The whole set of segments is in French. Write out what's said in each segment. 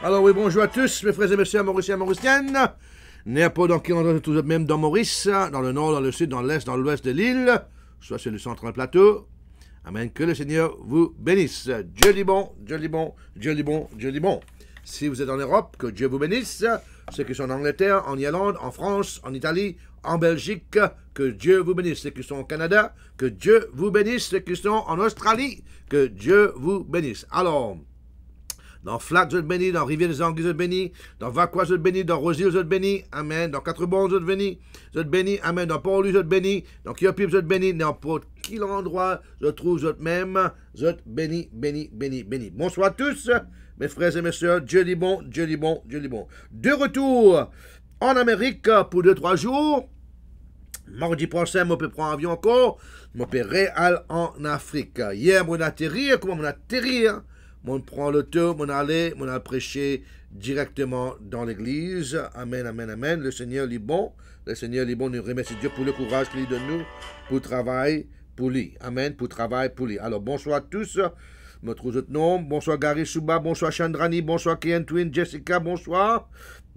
Alors oui, bonjour à tous, mes frères et messieurs, Mauriciens et Mauriciennes. n'importe dans qui on tout même dans Maurice, dans le nord, dans le sud, dans l'est, dans l'ouest de l'île, soit sur le centre, du plateau. Amen. Que le Seigneur vous bénisse. Dieu dit bon, Dieu dit bon, Dieu dit bon, Dieu dit bon. Si vous êtes en Europe, que Dieu vous bénisse. Ceux qui sont en Angleterre, en Irlande, en France, en Italie, en Belgique, que Dieu vous bénisse. Ceux qui sont au Canada, que Dieu vous bénisse. Ceux qui sont en Australie, que Dieu vous bénisse. Alors, dans flat je te bénis. Dans Rivière des Anguilles, je te bénis. Dans Vacois, je te bénis. Dans Rosier, je te bénis. Amen. Dans Quatre Bons, je te bénis. Je te bénis. Amen. Dans port je te bénis. Dans Kiopip, je te bénis. N'importe quel endroit je trouve, je te même. Je te bénis, bénis, bénis, bénis. Bonsoir à tous, mes frères et mes sœurs. Dieu dit bon, Dieu dit bon, Dieu dit bon. De retour en Amérique pour deux, trois jours. Mardi prochain, je peux prendre un avion encore. Je peux réal en Afrique. Hier, on a atterri. Comment on a atterri? Hein? On prend le tour, on aller, on a prêché directement dans l'église. Amen, amen, amen. Le Seigneur bon. le Seigneur est bon. nous remercions Dieu pour le courage qu'il donne nous, pour travail pour lui. Amen, pour travail pour lui. Alors bonsoir à tous. Me trouve nom. Bonsoir Gary bonsoir Chandrani, bonsoir Kian Twin, Jessica, bonsoir.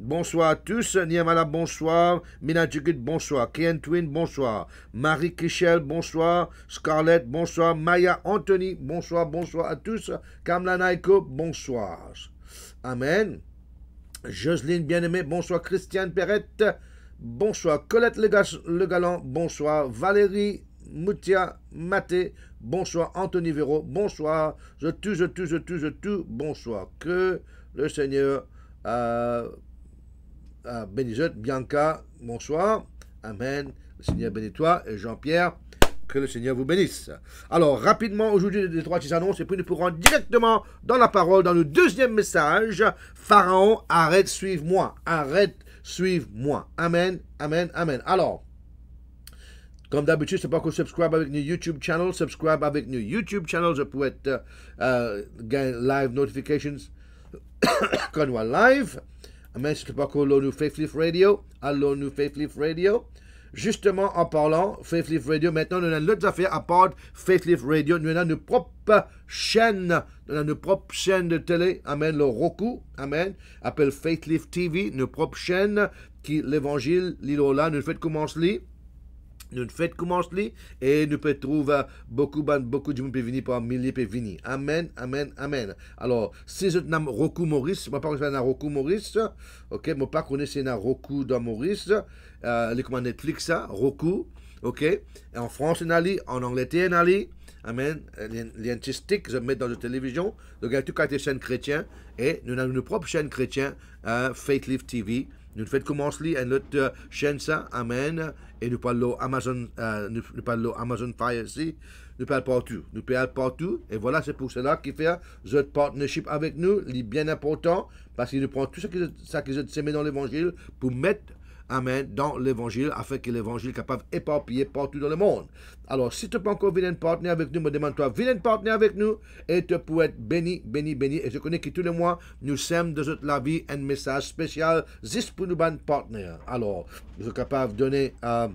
Bonsoir à tous. Niamala, bonsoir. Mina Minajigit, bonsoir. Kian Twin, bonsoir. Marie Kichel, bonsoir. Scarlett, bonsoir. Maya Anthony, bonsoir, bonsoir à tous. Kamla Naiko, bonsoir. Amen. Jocelyne Bien-Aimée, bonsoir. Christiane Perrette, bonsoir. Colette Le Galant, bonsoir. Valérie Moutia Maté, bonsoir. Anthony Véraud, bonsoir. Je tue, je tue, je tue, je tue, bonsoir. Que le Seigneur. Euh, béni Bianca, bonsoir. Amen. Le Seigneur bénit toi et Jean-Pierre. Que le Seigneur vous bénisse. Alors, rapidement, aujourd'hui, les trois qui annonces, et puis nous pourrons directement dans la parole, dans le deuxième message. Pharaon, arrête, suive-moi. Arrête, suive-moi. Amen, amen, amen. Alors, comme d'habitude, c'est pas que subscribe avec nos YouTube channel, subscribe avec nos YouTube channel, je peut être euh, live notifications quand on live. Amen, mention pas allons l'ONU Faith Radio. allons l'ONU Faith Radio. Justement, en parlant Faith Leaf Radio, maintenant, nous avons autre affaire à part Faith Leaf Radio. Nous avons nos propre chaîne, Nous avons nos propres chaînes de télé. Amen. Le Roku. Amen. Appelle Faith Leaf TV. Nos propre chaîne qui, l'évangile, l'île là, nous fait commencer. Nous fête commence là et nous peut trouver beaucoup beaucoup de monde peut venir pour milliers peut venir. Amen, amen, amen. Alors, si je nomme Roku Maurice, moi pas connais Roku Maurice, OK, moi pas connais c'est Roku dans Maurice, euh les commandes Netflix ça, Roku, OK. Et en France en Ali, en Angleterre en Ali. Amen. Les stick je mets dans la télévision, donc il y a toute chaînes chrétiennes et nous avons une propre chaîne chrétienne Faithlife euh, Faith Live TV. Nous faites commencer à notre euh, chaîne ça, Amen. Et nous parlons Amazon, euh, Amazon Fire ici. Nous parlons partout. Nous parlons partout. Et voilà, c'est pour cela qu'il fait notre euh, partnership avec nous. Il est bien important parce qu'il nous prend tout ce que' a semé dans l'évangile pour mettre Amen, dans l'évangile, afin que l'évangile capable d'éparpiller partout dans le monde. Alors, si tu peux pas encore vilain partenaire avec nous, me demande-toi, vilain partenaire avec nous, et tu pourras être béni, béni, béni. Et je connais que tous les mois, nous sommes de la vie un message spécial, juste pour nous Alors, je suis capable de donner à. Euh,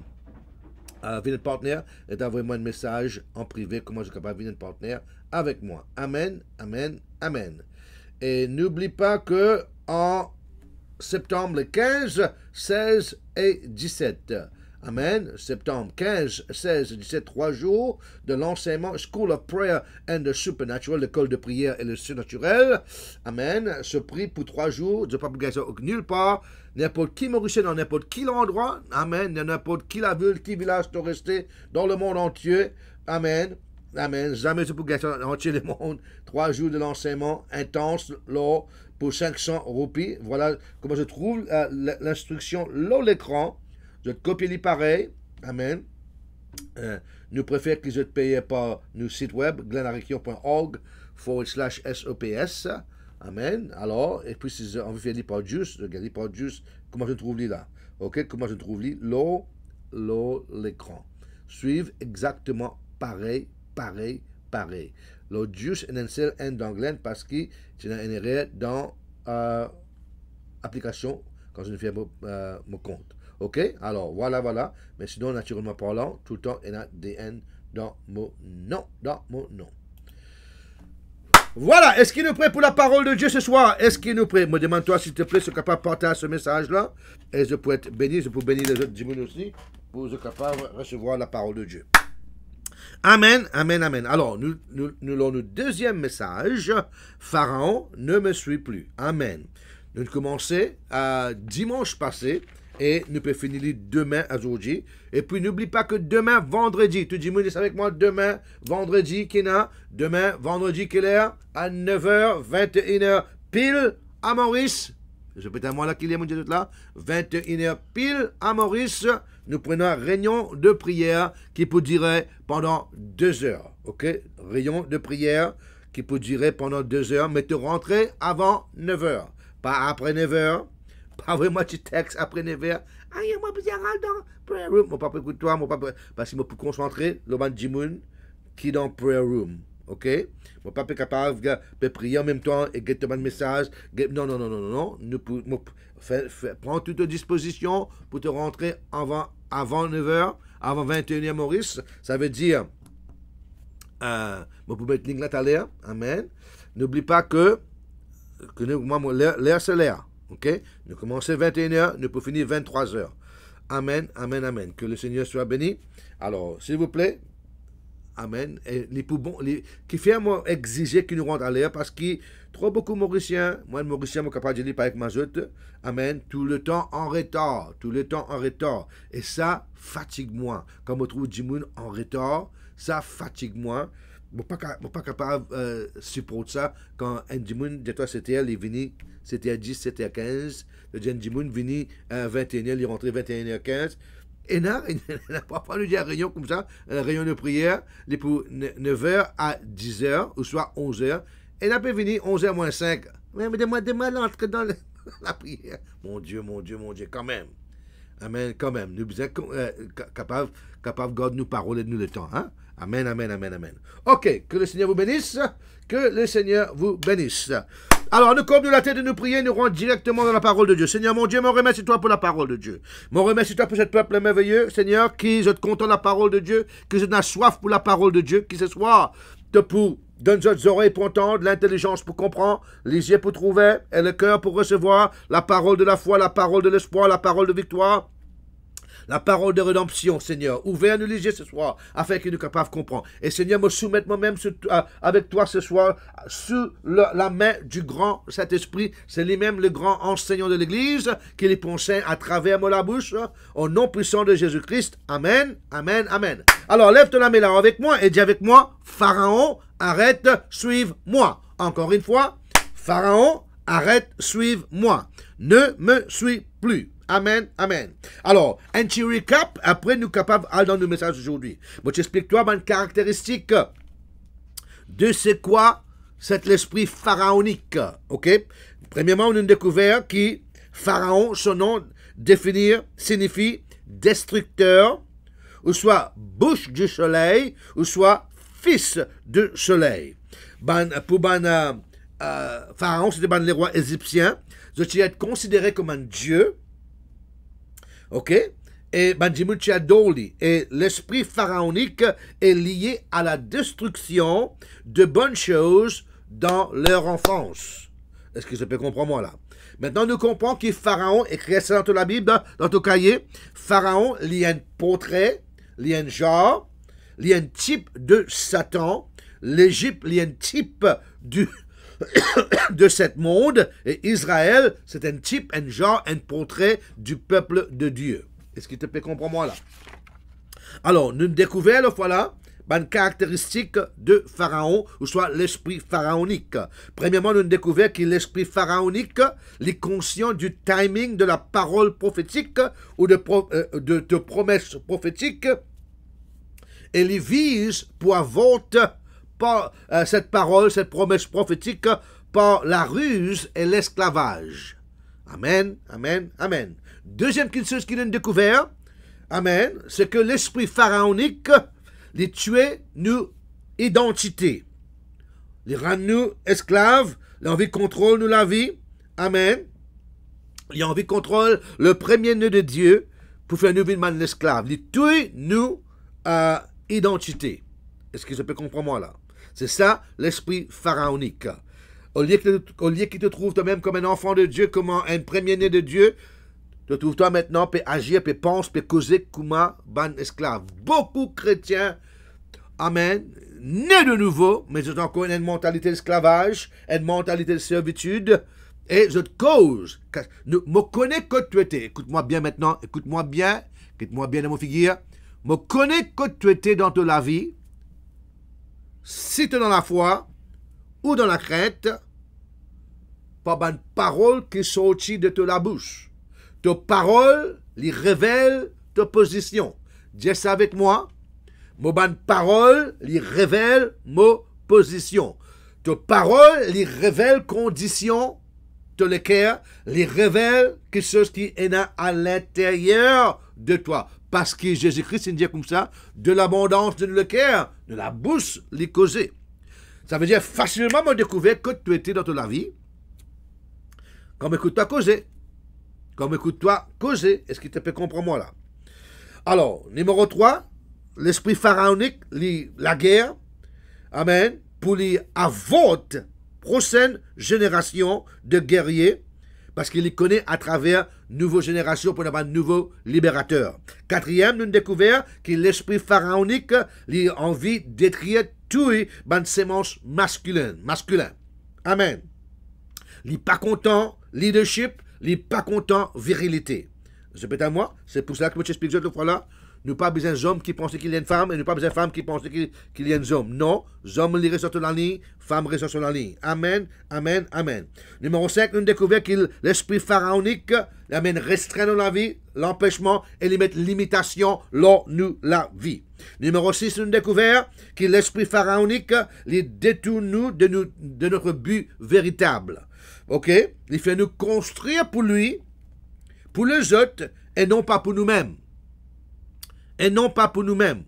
euh Partner et d'avoir moi un message en privé comment je suis capable de partenaire avec moi. Amen, amen, amen. Et n'oublie pas que en septembre 15, 16 et 17. Amen. Septembre 15, 16, et 17, trois jours de l'enseignement School of Prayer and the Supernatural, l'école de prière et le surnaturel. Amen. Ce prix pour trois jours de publication nulle part. N'importe qui mauricien dans n'importe quel endroit. Amen. n'importe qui la ville, qui village doit rester dans le monde entier. Amen. Amen. Jamais de publication dans le monde. Trois jours de l'enseignement intense, lors pour 500 roupies. Voilà comment je trouve l'instruction l'eau l'écran. Je te copie les pareil. Amen. Euh, nous préférons que vous te par notre site web glenarikion.org forward slash sops e Amen. Alors, et puis si on veut faire les juste, regardez pas juste comment je trouve les là. OK, comment je trouve les l'eau, l'écran. Suivez exactement pareil, pareil, pareil lo juste énoncé en d'anglais parce que tu a une erreur dans l'application euh, quand je fais euh, mon compte. Ok Alors, voilà, voilà. Mais sinon, naturellement parlant, tout le temps, il y a des N dans mon nom. Dans mon nom. Voilà, est-ce qu'il nous prêt pour la parole de Dieu ce soir Est-ce qu'il nous prêt Me demande-toi, s'il te plaît, ce capable de ce message-là. Et je peux être béni, je peux bénir les autres dix aussi, pour être capable recevoir la parole de Dieu. Amen, amen, amen. Alors, nous, nous, le deuxième message. Pharaon ne me suit plus. Amen. Nous commençons à dimanche passé et nous pouvons finir demain à aujourd'hui. Et puis n'oublie pas que demain, vendredi, tout le monde avec moi, demain, vendredi, a demain, vendredi, quelle heure À 9h, 21h, pile à Maurice je peux moi là qu'il est, mon Dieu, tout là. 21h pile à Maurice, nous prenons une réunion de prière qui peut durer pendant deux heures. OK Réunion de prière qui peut durer pendant deux heures, mais te rentrer avant 9 h Pas après 9 h Pas vraiment tu textes après 9 h Ah, moi y a dans Prayer room. Mon papa écoute-toi, mon papa. Parce que je me concentrer, le Jimoun, qui est dans prayer room ok Mon papa est capable de prier en même temps et de te un message. Non, non, non, non, non, non. prends toutes dispositions pour te rentrer avant, avant 9h, avant 21h, Maurice. Ça veut dire. Euh, l'air. Amen. N'oublie pas que, que l'air, c'est l'air. Ok Nous commençons 21h, nous pouvons finir 23h. Amen, amen, amen. Que le Seigneur soit béni. Alors, s'il vous plaît, Amen. Et les poubons les, qui ferment exiger qu'ils nous rendent à l'air parce que trop beaucoup Mauriciens, moi le Mauricien, pas capable de dire avec ma joute, Amen, tout le temps en retard, tout le temps en retard. Et ça, fatigue-moi. Quand on trouve Jimoun en retard, ça fatigue-moi. Je ne suis pas capable de euh, supporter ça quand un Jimoun de toi c'était elle est venu, c'était à 10, c'était à 15. Le Jimoun venu à 21h, euh, il est rentré 21h15. Et il n'a pas nous dit à réunion comme ça, un réunion de prière, les pour 9h à 10h, ou soit 11h. Et là, peut venir 11h moins 5. Mais de moi que dans la prière. Mon Dieu, mon Dieu, mon Dieu, quand même. Amen, quand même. Nous sommes euh, capables, de nous parler de nous le temps. Hein? Amen, amen, amen, amen. Ok, que le Seigneur vous bénisse. Que le Seigneur vous bénisse. Alors, nous comme de la tête de nous prier, nous rendons directement dans la parole de Dieu. Seigneur mon Dieu, mon remercie-toi pour la parole de Dieu. Mon remercie-toi pour ce peuple merveilleux, Seigneur, qui je te content de la parole de Dieu, qui je n'ai soif pour la parole de Dieu, qui se soit te pour Donne oreilles pour entendre, l'intelligence pour comprendre, les yeux pour trouver, et le cœur pour recevoir la parole de la foi, la parole de l'espoir, la parole de victoire, la parole de rédemption, Seigneur. Ouvert nous léger ce soir, afin qu'ils nous capables de comprendre. Et Seigneur, me soumettre moi-même euh, avec toi ce soir, sous la main du grand Saint-Esprit. C'est lui-même le grand enseignant de l'Église, qui les pensait à travers moi la bouche, euh, au nom puissant de Jésus-Christ. Amen, amen, amen. Alors, lève toi la main là avec moi et dis avec moi, Pharaon, arrête, suive-moi. Encore une fois, Pharaon, arrête, suive-moi. Ne me suis plus. Amen, amen. Alors, un petit recap, après nous capables d'aller dans le message aujourd'hui. Moi, texplique toi une caractéristique de ce quoi cet l'esprit pharaonique. Ok? Premièrement, on a découvert que Pharaon, son nom définir, signifie destructeur, ou soit bouche du soleil, ou soit fils du soleil. Ben, pour ben, Pharaon, c'était ben les rois égyptiens, je suis considérés considéré comme un dieu, OK et et l'esprit pharaonique est lié à la destruction de bonnes choses dans leur enfance. Est-ce que je peux comprendre moi là Maintenant, nous comprenons que Pharaon, écrit ça dans la Bible, dans, dans ton cahier, Pharaon, il un portrait, il un genre, il un type de Satan, l'Égypte, il y un type du, de cette monde, et Israël, c'est un type, un genre, un portrait du peuple de Dieu. Est-ce qu'il te peut comprendre moi là Alors, nous découvrons, voilà, ben, une caractéristique de Pharaon, ou soit l'esprit pharaonique. Premièrement, nous découvrons que l'esprit pharaonique est conscient du timing de la parole prophétique ou de, euh, promesses prophétiques et les vise pour avoir par euh, cette parole, cette promesse prophétique, par la ruse et l'esclavage. Amen, amen, amen. Deuxième chose qu'il a découvert, amen, c'est que l'esprit pharaonique les tuait nous identité. Les rend nous esclaves, envie contrôle nous la vie. Amen. de contrôle le premier nœud de Dieu pour faire nous vivre esclave. Les tuer nous euh, identité. Est-ce que je peux comprendre moi là? C'est ça l'esprit pharaonique. Au lieu, qu'il te trouve toi-même comme un enfant de Dieu, comme un premier-né de Dieu, te trouve-toi maintenant, peut agir, peut penser, peut causer comme ban esclave. Beaucoup chrétiens, Amen, nés de nouveau, mais ils ont encore une mentalité d'esclavage, une mentalité de servitude, et je te cause. Je me connais que tu étais. Écoute-moi bien maintenant, écoute-moi bien, écoute-moi bien dans mon figure. Je connais que tu étais dans la vie, si tu es dans la foi ou dans la crainte, pas de parole qui sortit de ta bouche. Ta paroles il révèle ta position. Dieu ça avec moi. Ma bonne parole, il révèle ma position. Ta parole, il révèle condition de l'équerre, il révèle quelque chose qui est à l'intérieur de toi parce que Jésus-Christ, il dit comme ça, de l'abondance de cœur de la bouche, les causer. Ça veut dire facilement me découvrir que tu étais dans toute la vie. Comme écoute-toi causer. Comme écoute-toi causer. Est-ce qu'il te peux comprendre moi là Alors, numéro 3, l'esprit pharaonique, lit la guerre. Amen. Pour les à votre prochaine génération de guerriers. Parce qu'il les connaît à travers nouvelle génération pour avoir un nouveau libérateur. Quatrième, nous avons découvert que l'esprit pharaonique lui a envie d'étrier tout tous semences masculine. Masculin. Amen. Il pas content leadership, il pas content virilité. Je peut à moi, c'est pour cela que je t'explique cette fois-là. Nous pas besoin d'hommes qui pensent qu'il y a une femme et nous pas besoin de femmes qui pensent qu'il y a un homme. Non, hommes les ressortent dans la ligne, femmes ressortent sur la ligne. Amen, amen, amen. Numéro 5, nous découvrons que l'esprit pharaonique amène restreint dans la vie, l'empêchement et les mettre limitation dans nous la vie. Numéro 6, nous découvert que l'esprit pharaonique les détourne de, nous de notre but véritable. Ok? Il fait nous construire pour lui, pour les autres et non pas pour nous-mêmes et non pas pour nous-mêmes.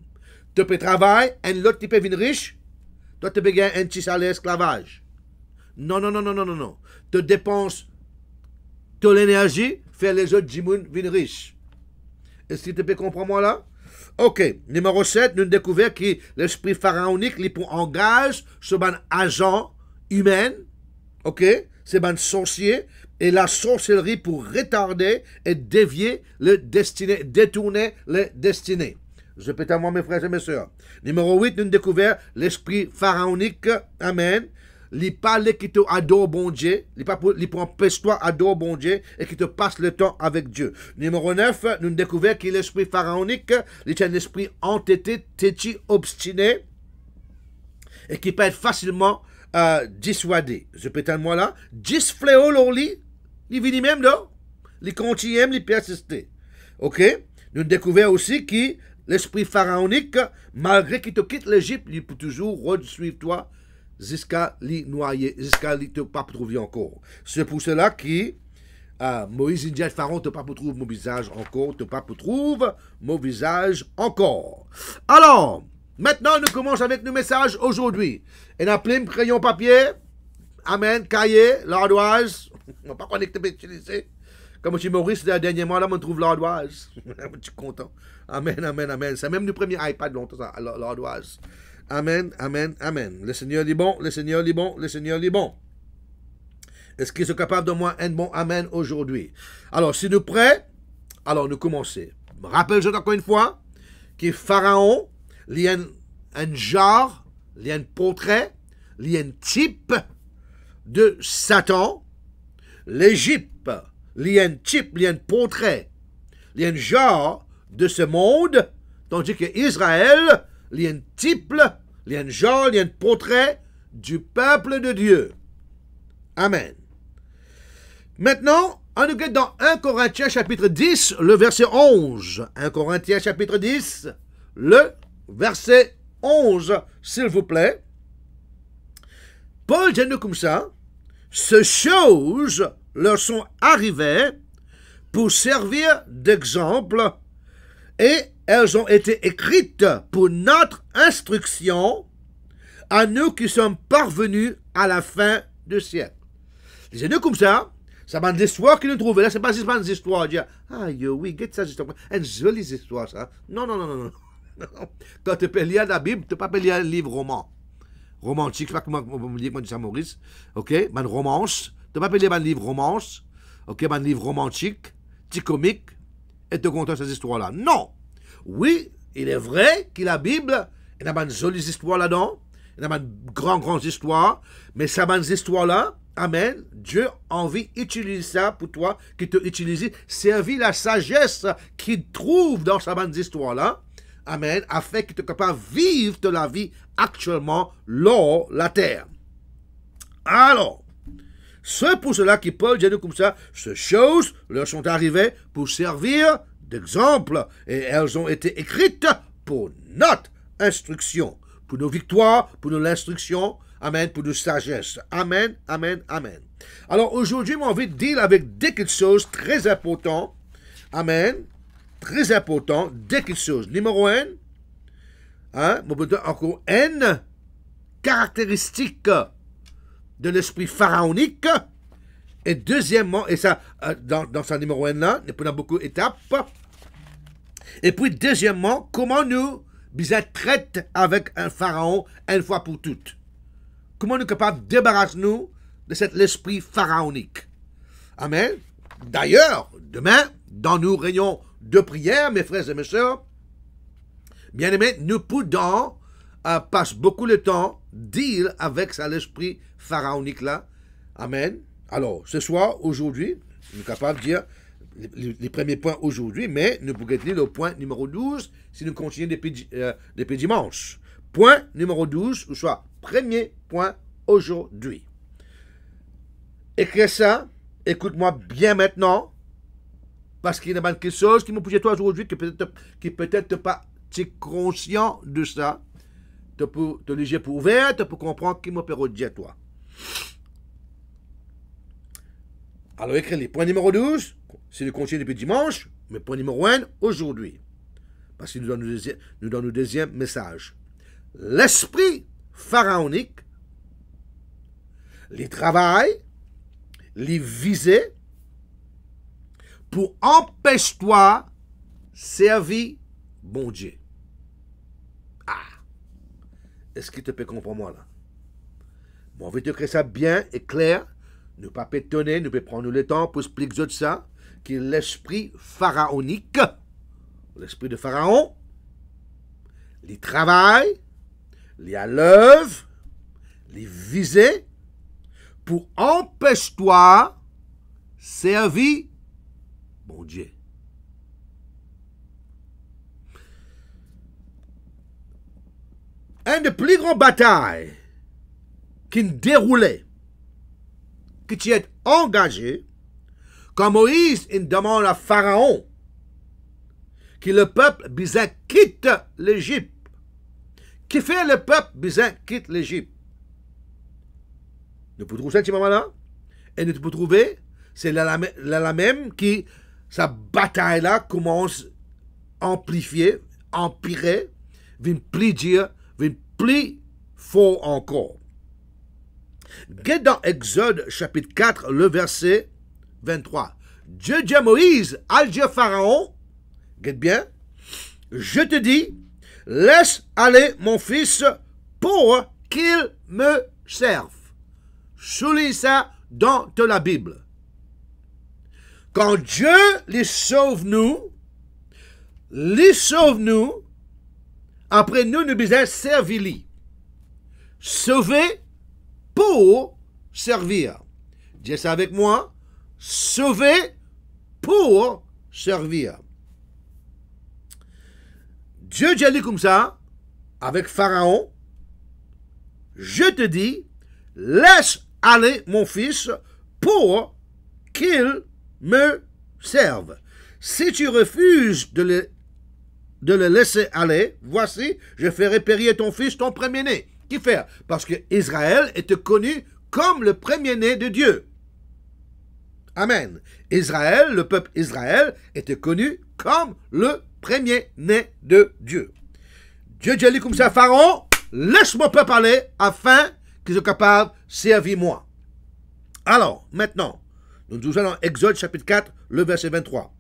Tu peux travailler, et l'autre tu peux venir riche, toi tu peux gagner un petit salaire esclavage. Non, non, non, non, non, non, non. Tu dépenses ton énergie, faire les autres jimoun venir riches. Est-ce que tu peux comprendre moi là? Ok, numéro 7, nous découvrons que l'esprit pharaonique, lui, pour engage ce un agent humain, ok, c'est ban sorcier, et la sorcellerie pour retarder et dévier le destiné, détourner le destiné. Je répète moi, mes frères et mes sœurs. Numéro 8, nous avons l'esprit pharaonique. Amen. Il parle qui te adore bon Dieu. Il prend empêche toi adore bon Dieu et qui te passe le temps avec Dieu. Numéro 9, nous découvrons qu'il l'esprit pharaonique. est un esprit entêté, obstiné et qui peut être facilement euh, dissuadé. Je peux moi là. lit. Il vit même là. Il continue, il persiste. OK? Nous découvrons aussi que l'esprit pharaonique, malgré qu'il te quitte l'Égypte, il peut toujours suivre toi jusqu'à l'y noyer, jusqu'à l'y te pas trouver encore. C'est pour cela que euh, Moïse dit à Pharaon, te pas trouve mon visage encore, te pas trouve mon visage encore. Alors, maintenant nous commençons avec nos messages aujourd'hui. Et n'a crayon papier, amen, cahier, l'ardoise, On pas connecté pétilisé. Comme chez Maurice, dernièrement, là, on trouve l'ardoise. Je suis content. Amen, amen, amen. C'est même le premier iPad longtemps, l'ardoise. Amen, amen, amen. Le Seigneur est bon, le Seigneur est bon, le Seigneur est bon. Est-ce qu'il est capable de moi un bon amen aujourd'hui? Alors, si nous prêts, alors nous commençons. Rappelle-je encore une fois que Pharaon, il y a un, un genre, il y a un portrait, il y a un type de Satan l'Égypte, l'ien y a type, il portrait, il y genre de ce monde, tandis que Israël, l'ien y a un type, il genre, il portrait du peuple de Dieu. Amen. Maintenant, on nous guette dans 1 Corinthiens chapitre 10, le verset 11. 1 Corinthiens chapitre 10, le verset 11, s'il vous plaît. Paul dit nous comme ça, « Ce chose leur sont arrivées pour servir d'exemple et elles ont été écrites pour notre instruction à nous qui sommes parvenus à la fin du siècle. Les nous comme ça, ça m'a des histoires qu'ils nous trouvent. Là, c'est pas des histoires. ah, yo, oui, get ça, C'est Une jolie histoire, ça. Non, non, non, non, non. Quand tu peux lire la Bible, tu peux pas lire un livre roman. Romantique, je sais pas comment on dit ça, Maurice. Ok? Mais une romance, pas m'appeler un livre romance, ok, un livre romantique, petit comique, et te conter ces histoires-là. Non! Oui, il est vrai que la Bible, y a de jolies histoires là-dedans, y a de grandes, grandes histoires. mais ces histoires-là, Amen. Dieu envie d'utiliser ça pour toi, qui te utilise, servir la sagesse qu'il trouve dans sa bonne histoire là Amen. Afin que tu capable de vivre de la vie actuellement, lors la terre. Alors, c'est pour cela que Paul dit comme ça, ces choses leur sont arrivées pour servir d'exemple, et elles ont été écrites pour notre instruction, pour nos victoires, pour nos instructions, Amen, pour nos sagesse. Amen, amen, amen. Alors aujourd'hui, j'ai envie de dire avec des choses très importantes. Amen. Très important, des quelque chose. Numéro 1, hein, encore N, caractéristique de l'esprit pharaonique. Et deuxièmement, et ça, euh, dans, dans numéro 1 là, il a beaucoup d'étapes. Et puis deuxièmement, comment nous, bizarre traite avec un pharaon une fois pour toutes. Comment nous sommes capables de débarrasser nous de cet esprit pharaonique. Amen. D'ailleurs, demain, dans nos réunions de prière, mes frères et mes sœurs, bien aimés, nous pouvons euh, passer beaucoup de temps dire avec cet l'esprit pharaonique là. Amen. Alors, ce soir, aujourd'hui, nous sommes capables de dire les, premiers points aujourd'hui, mais nous pouvons dire le point numéro 12 si nous continuons depuis, euh, dimanche. Point numéro 12, ou soit premier point aujourd'hui. Écris ça, écoute-moi bien maintenant, parce qu'il y a quelque chose qui me à toi aujourd'hui qui peut-être qui pas tu conscient de ça, tu peux te léger pour ouvert, tu peux comprendre qui m'a à toi. Alors écris les points numéro 12, c'est le conseil depuis dimanche, mais point numéro 1, aujourd'hui. Parce qu'il nous donne, le nous deuxième message. L'esprit pharaonique, les travaille, les visait pour empêche-toi servir bon Dieu. Ah! Est-ce qu'il te peut comprendre moi là? Bon, on veut te créer ça bien et clair. Ne pas pétonner, ne pas prendre le temps pour expliquer ça, que l'esprit pharaonique, l'esprit de Pharaon, les travaille, les a l'œuvre, les viser pour empêcher-toi servir mon Dieu. Un des plus grandes batailles qui déroulait, que tu es engagé, quand Moïse demande à Pharaon que le peuple quitte l'Égypte, qui fait le peuple quitte l'Égypte. Nous pouvons trouver ça à ce moment-là, et nous pouvons trouver, c'est la, la, même qui, sa bataille-là commence amplifier, empirer, vient plus dire, vient plus fort encore. Guet dans Exode chapitre 4, le verset 23. Dieu dit à Moïse, à Dieu Pharaon, guet bien, je te dis, laisse aller mon fils pour qu'il me serve. Souligne ça dans la Bible. Quand Dieu les sauve nous, les sauve nous, après nous, nous devons servir lui. Sauver pour servir. Dieu ça avec moi, sauver pour servir. Dieu dit comme ça, avec Pharaon, je te dis, laisse aller mon fils pour qu'il me serve. Si tu refuses de le, de le laisser aller, voici, je ferai périr ton fils, ton premier-né qui faire Parce que Israël était connu comme le premier-né de Dieu. Amen. Israël, le peuple Israël, était connu comme le premier-né de Dieu. Dieu dit comme ça Pharaon, laisse mon peuple parler afin qu'ils soient capables de servir moi. Alors, maintenant, nous nous allons dans Exode chapitre 4, le verset 23.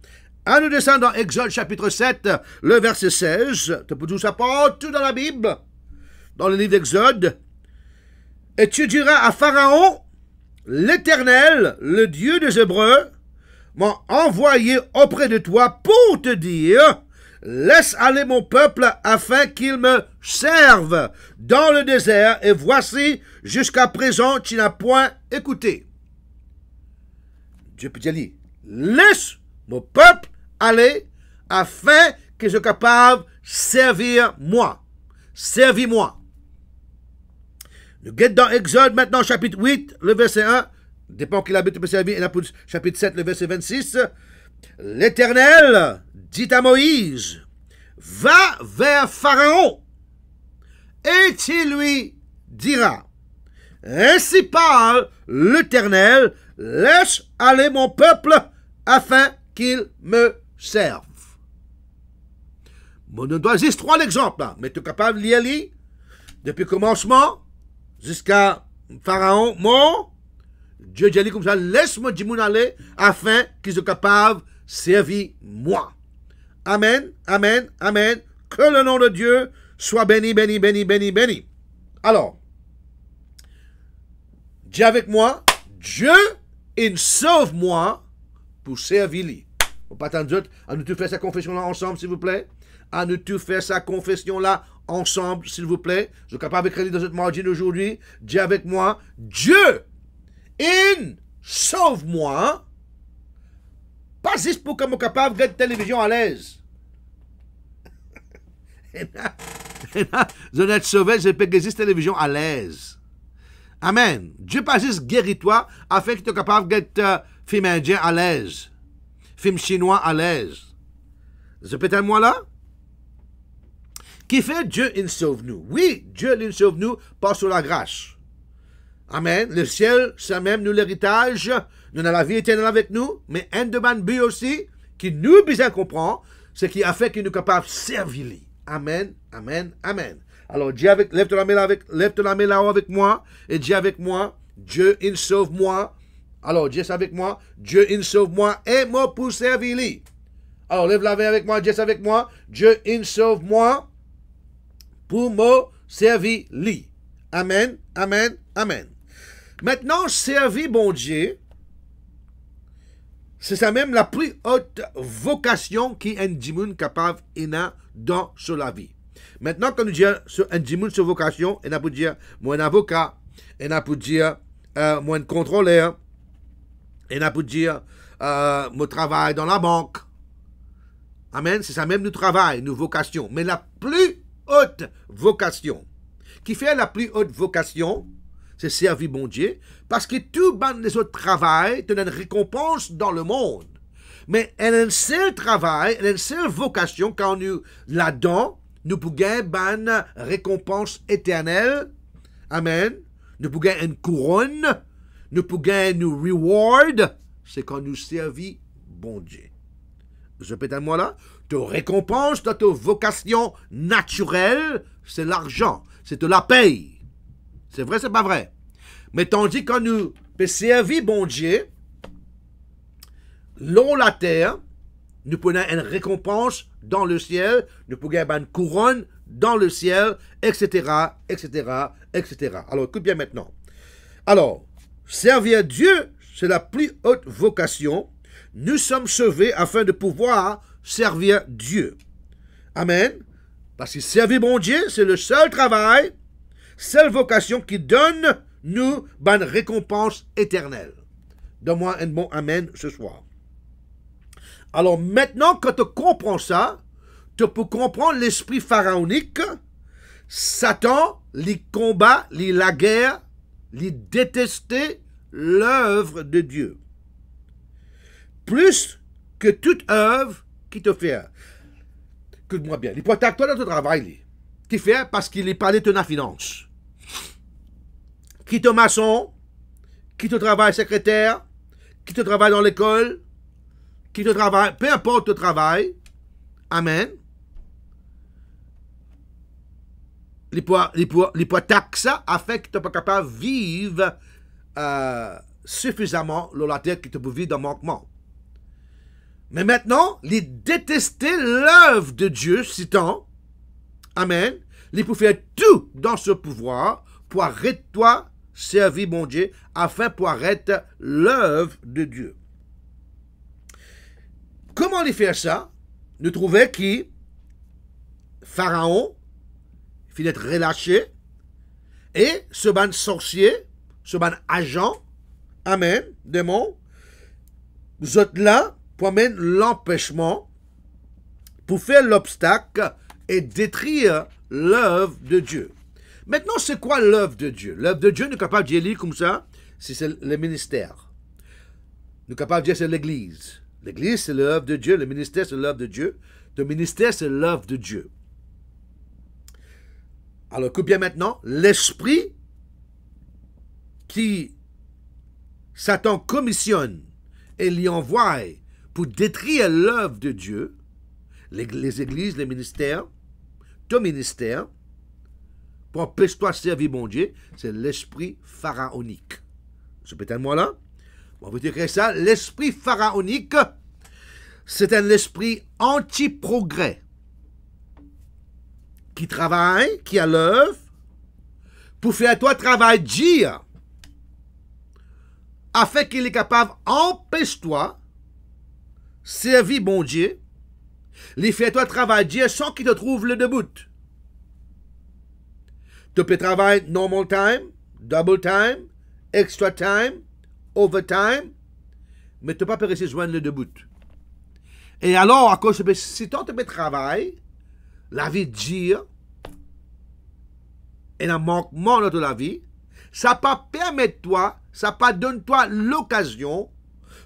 À nous descendre dans Exode chapitre 7, le verset 16. Tu peux tout ça tout dans la Bible dans le livre d'Exode, et tu diras à Pharaon, l'Éternel, le Dieu des Hébreux, m'a envoyé auprès de toi pour te dire, laisse aller mon peuple afin qu'il me serve dans le désert, et voici, jusqu'à présent, tu n'as point écouté. Dieu peut dire, laisse mon peuple aller afin qu'il soit capable de servir moi. Servis-moi. Le guette dans Exode, maintenant, chapitre 8, le verset 1, dépend qu'il habite sa vie, chapitre 7, le verset 26. L'Éternel dit à Moïse, va vers Pharaon, et il lui dira, Ainsi parle l'Éternel, laisse aller mon peuple, afin qu'il me serve. Bon, nous doit juste trois exemples, hein. mais tu es capable d'y depuis le commencement jusqu'à Pharaon mort. Dieu dit comme ça, laisse-moi Jimoun aller afin qu'il soit capable de servir moi. Amen, amen, amen. Que le nom de Dieu soit béni, béni, béni, béni, béni. Alors, dis avec moi, Dieu, il sauve moi pour servir lui. On pas attendre à nous tous faire sa confession là ensemble, s'il vous plaît. À ah, nous tous faire sa confession là ensemble, s'il vous plaît. Je suis capable de dans cette margine aujourd'hui. Dis avec moi, Dieu, in, sauve-moi. Pas juste pour que je sois capable de la télévision à l'aise. je ne être sauvé, je peux la télévision à l'aise. Amen. Dieu pas juste guéris toi afin que tu sois capable de regarder euh, film indien à l'aise, film chinois à l'aise. Je peux être moi là? Qui fait Dieu, il sauve nous. Oui, Dieu, il sauve nous par sur la grâce. Amen. Le ciel, c'est même nous l'héritage. Nous avons la vie éternelle avec nous. Mais un demande but aussi, qui nous bien comprend, ce qui a fait qu'il nous capable de servir. Amen, amen, amen. Alors, Dieu avec, lève la avec, lève la main là-haut avec moi, et Dieu avec moi, Dieu, il sauve moi. Alors, dis avec moi, Dieu, il sauve moi, et moi pour servir. lui. Alors, lève la main avec moi, dis avec moi, Dieu, il sauve moi, pour me servir lui. Amen, amen, amen. Maintenant, servir bon Dieu, c'est ça même la plus haute vocation qu'un est capable et a dans sur la vie. Maintenant, quand nous disons un dimun sur vocation, on a pour dire moi un avocat, on a pour dire euh, moi un contrôleur, on a pour dire euh, mon travail dans la banque. Amen, c'est ça même nous travail, nos vocations. Mais la plus vocation. Qui fait la plus haute vocation, c'est servir bon Dieu, parce que tout bande les autres travail te donne récompense dans le monde. Mais elle a un seul travail, elle une seule vocation quand nous la donne, nous pouvons une récompense éternelle. Amen. Nous pouvons une couronne. Nous pouvons une reward. C'est quand nous servons bon Dieu. Je répète à moi là ta récompense ta vocation naturelle, c'est l'argent, c'est de la paye. C'est vrai, c'est pas vrai. Mais tandis que nous servir bon Dieu, l'on la terre, nous prenons une récompense dans le ciel, nous pouvons avoir une couronne dans le ciel, etc., etc., etc. Alors, écoute bien maintenant. Alors, servir Dieu, c'est la plus haute vocation. Nous sommes sauvés afin de pouvoir servir Dieu. Amen. Parce que servir bon Dieu, c'est le seul travail, seule vocation qui donne nous une récompense éternelle. Donne-moi un bon Amen ce soir. Alors maintenant que tu comprends ça, tu peux comprendre l'esprit pharaonique, Satan, les combats, les la guerre, les détester l'œuvre de Dieu. Plus que toute œuvre, qui te fait. Écoute-moi bien. Il de de ton travail. Qui fait parce qu'il est parlé de la finance. Qui te maçon, qui te travaille secrétaire, qui te travaille dans l'école, qui te travaille, peu importe ton travail. Amen. Les poids, les les taxes afin que tu pas capable vivre euh, suffisamment le terre qui te vivre dans manquement. Mais maintenant, les détester l'œuvre de Dieu, citant, Amen. Les pour faire tout dans ce pouvoir pour arrêter toi, servir mon Dieu, afin pour arrêter l'œuvre de Dieu. Comment les faire ça Nous trouvons qui? Pharaon il être relâché et ce ban sorcier, ce ban agent, Amen, démon, vous êtes là, pour amener l'empêchement pour faire l'obstacle et détruire l'œuvre de Dieu. Maintenant, c'est quoi l'œuvre de Dieu L'œuvre de Dieu, nous capable capables d'y dire comme ça, c'est le ministère. Nous sommes capables de dire c'est l'Église. L'Église, c'est l'œuvre de Dieu. Le ministère, c'est l'œuvre de Dieu. Le ministère, c'est l'œuvre de Dieu. Alors, coupe bien maintenant, l'esprit qui Satan commissionne et lui envoie pour détruire l'œuvre de Dieu, les, églises, les ministères, ton ministère, pour empêcher-toi de servir mon Dieu, c'est l'esprit pharaonique. Ce peut-être moi, là on vous dire ça, l'esprit pharaonique, c'est un esprit anti-progrès qui travaille, qui a l'œuvre, pour faire toi travail dire, afin qu'il est capable empêche toi servi bon Dieu, les fait toi travailler sans qu'il te trouve le debout. Tu peux travailler normal time, double time, extra time, overtime, mais tu ne peux pas réussir joindre le debout. Et alors, à cause si tu peux travail, la vie dire, et un manquement de la vie, ça pas permet toi, ça pas donne toi l'occasion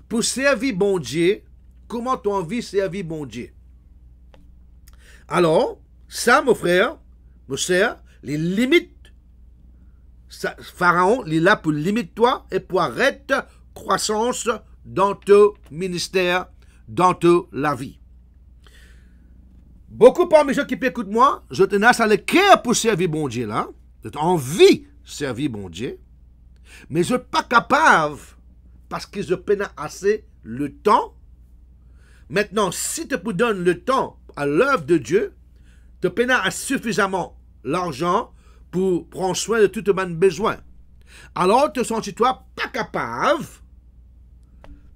pour servir bon Dieu comment tu as envie servir mon Dieu. Alors, ça, mon frère, mon cher, les limites, Pharaon, il est là pour limiter toi et pour arrêter croissance dans ton ministère, dans ta la vie. Beaucoup parmi ceux qui écoutent moi, je te à le cœur pour servir mon Dieu là. J'ai envie de servir mon Dieu. Mais je ne pas capable parce que je peine assez le temps Maintenant, si tu donnes le temps à l'œuvre de Dieu, tu pena suffisamment l'argent pour prendre soin de tout ton besoin. Alors, te sens pas capable,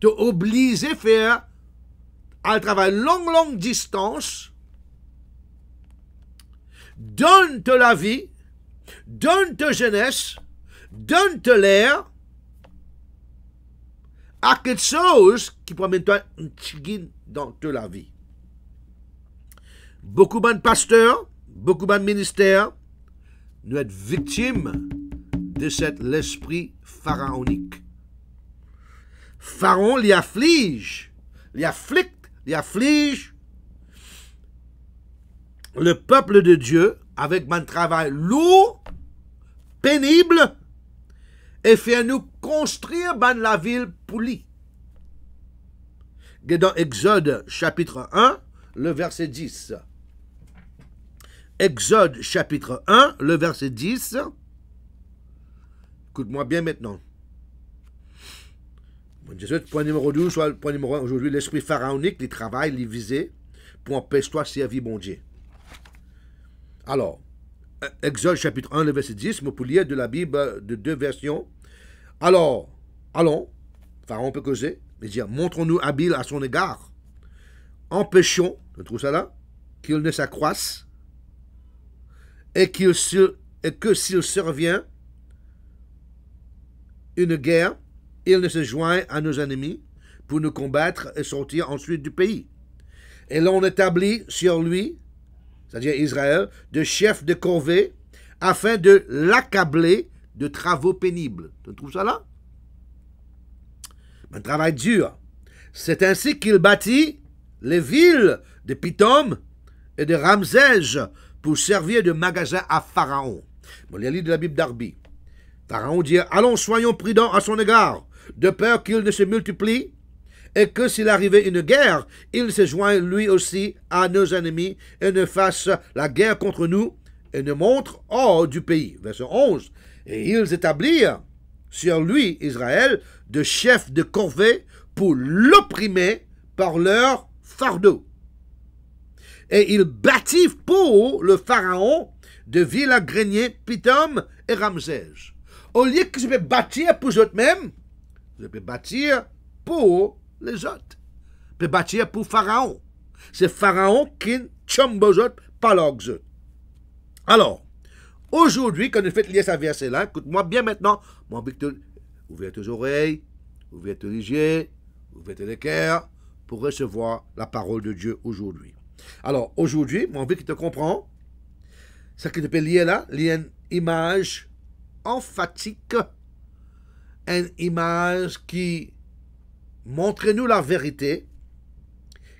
de obliger à faire un travail longue, longue distance. Donne-te la vie, donne-te jeunesse, donne-te l'air à quelque chose qui promène toi un dans toute la vie. Beaucoup de pasteurs, beaucoup de ministères, nous sommes victimes de cet esprit pharaonique. Pharaon les afflige, les afflicte, les afflige le peuple de Dieu avec un travail lourd, pénible, et fait nous construire la ville pour dans Exode chapitre 1, le verset 10. Exode chapitre 1, le verset 10. Écoute-moi bien maintenant. Point numéro 12, soit point numéro 1 aujourd'hui, l'esprit pharaonique, les travaille, les visés, pour empêcher toi de servir bon Dieu. Alors, Exode chapitre 1, le verset 10, me poulier de la Bible de deux versions. Alors, allons, Pharaon peut causer, dire montrons-nous habile à son égard. Empêchons, je trouve ça là, qu'il ne s'accroisse et, et que s'il survient une guerre, il ne se joint à nos ennemis pour nous combattre et sortir ensuite du pays. Et l'on établit sur lui, c'est-à-dire Israël, de chefs de corvée afin de l'accabler de travaux pénibles. Tu trouves ça là un travail dur. C'est ainsi qu'il bâtit les villes de Pitom et de Ramsès pour servir de magasin à Pharaon. On les de la Bible d'Arbi. Pharaon dit Allons, soyons prudents à son égard, de peur qu'il ne se multiplie, et que s'il arrivait une guerre, il se joigne lui aussi à nos ennemis et ne fasse la guerre contre nous et ne montre hors du pays. Verset 11 Et ils établirent sur lui, Israël, de chef de corvée pour l'opprimer par leur fardeau. Et il bâtit pour le Pharaon de villes à Grenier, Pitom et Ramsès. Au lieu que je vais bâtir pour eux-mêmes, je peux bâtir pour les autres. Je peux bâtir pour Pharaon. C'est Pharaon qui pas pas autres Alors, Aujourd'hui, quand vous faites lier ce verset-là, écoute-moi bien maintenant, mon victor, euh, ouvrez tes oreilles, ouvrez tes yeux, ouvrez tes cœurs pour recevoir la parole de Dieu aujourd'hui. Alors, aujourd'hui, mon envie que tu comprends, ce que te peux lier là, il une image emphatique, une image qui montre nous la vérité,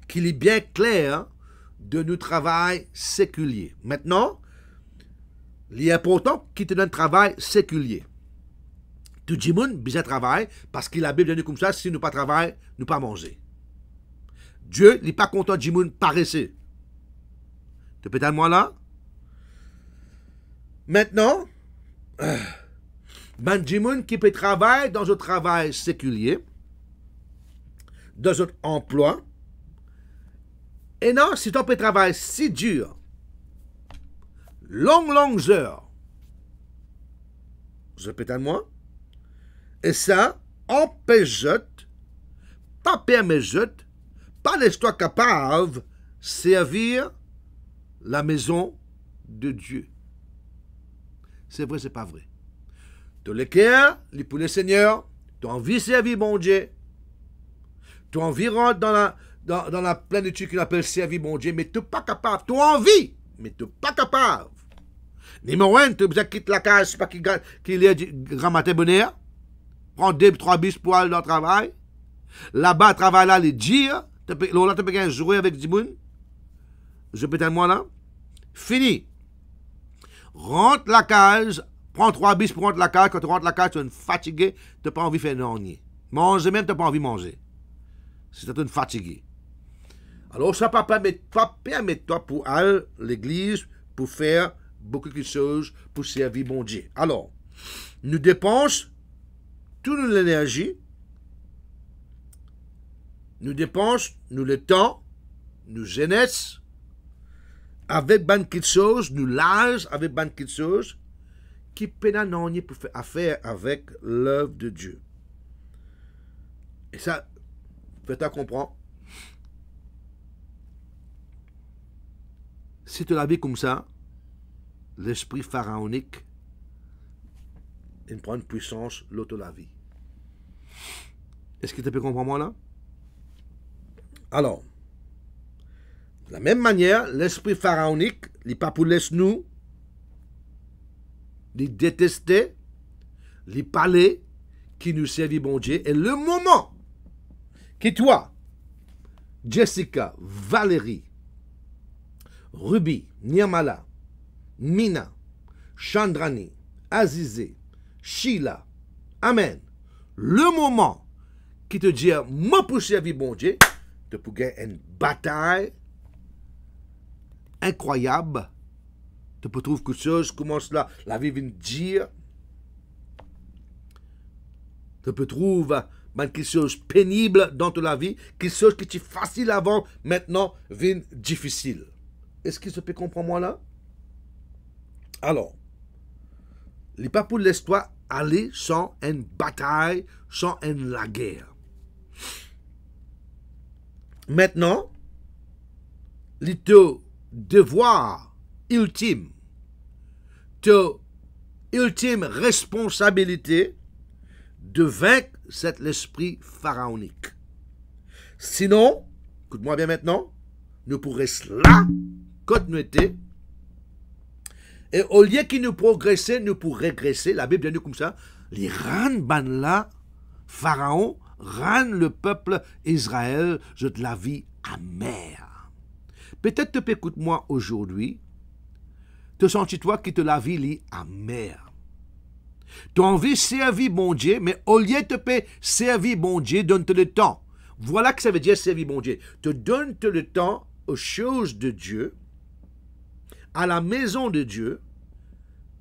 qu'il est bien clair de notre travail séculier. Maintenant, il est important qu'il te donne travail séculier. Tout le monde besoin travail parce que la Bible dit comme ça, si nous pas travail, nous pas manger. Dieu n'est pas content de monde paresseux. Tu peux moi là? Maintenant, ben qui peut travailler dans un travail séculier, dans un emploi, et non, si tu peux travailler si dur, longues, longues heures. Je répète moi. Et ça empêche, pas permet, pas laisse-toi capable servir la maison de Dieu. C'est vrai, c'est pas vrai. Dans les les Seigneur, tu as envie de servir mon Dieu. Tu as envie rentrer dans la, dans, dans la plénitude qu'il appelle servir mon Dieu, mais tu n'es pas capable. Tu as envie, mais tu n'es pas capable. Numéro 1, tu quitter la cage, c'est pas qu'il y ait grand matin bonheur. Hein. Prends deux, trois bis pour aller dans le travail. Là-bas, travail là, les Là, tu peux jouer avec Djiboun. Je peux moi là. Fini. Rentre la cage. Prends trois bis pour rentrer la cage. Quand tu rentres la cage, tu es fatigué. Tu n'as pas envie de faire nanier. Manger même, tu n'as pas envie de manger. C'est es fatigué. Alors, ça ne permet pas permettre toi pour aller l'église pour faire beaucoup de choses pour servir mon Dieu. Alors, nous dépensons toute l'énergie, nous dépensons nous le temps, nous jeunesse, avec beaucoup de choses, nous l'âge avec beaucoup de choses qui peinent à pour faire affaire avec l'œuvre de Dieu. Et ça, faites à comprendre. Si tu la vie comme ça, l'esprit pharaonique, une grande puissance, l'auto la vie. Est-ce que tu peux comprendre moi là Alors, de la même manière, l'esprit pharaonique, il pas pour nous, Les détester. Les parler. qui nous servit bon Dieu. Et le moment que toi, Jessica, Valérie, Ruby, Niamala. Mina, Chandrani, Azizé, Sheila. Amen. Le moment qui te dit, moi à vie bon Dieu, tu peux gagner une bataille incroyable. Tu peux trouver quelque chose, commence cela, la vie vient dire. Tu peux trouver ben, quelque chose pénible dans la vie, quelque chose qui était facile avant, maintenant, vient difficile. Est-ce qu'il se peut comprendre moi là? Alors, les pas pour l'histoire aller sans une bataille, sans une la guerre. Maintenant, les devoir ultime, deux ultime responsabilité de vaincre cet esprit pharaonique. Sinon, écoute-moi bien maintenant, nous pourrions cela, quand nous et au lieu qu'il ne progressait, ne pour régresser, la Bible dit comme ça, les Ranbanla, Pharaon, ran le peuple Israël je te la vie amère. Peut-être tu écoutes-moi aujourd'hui, te sens-tu-toi qui te la vie lit amère. Tu as envie servir bon Dieu, mais au lieu de te servir bon Dieu, donne-te le temps. Voilà que ça veut dire servir bon Dieu. Te donne-te le temps aux choses de Dieu à la maison de Dieu,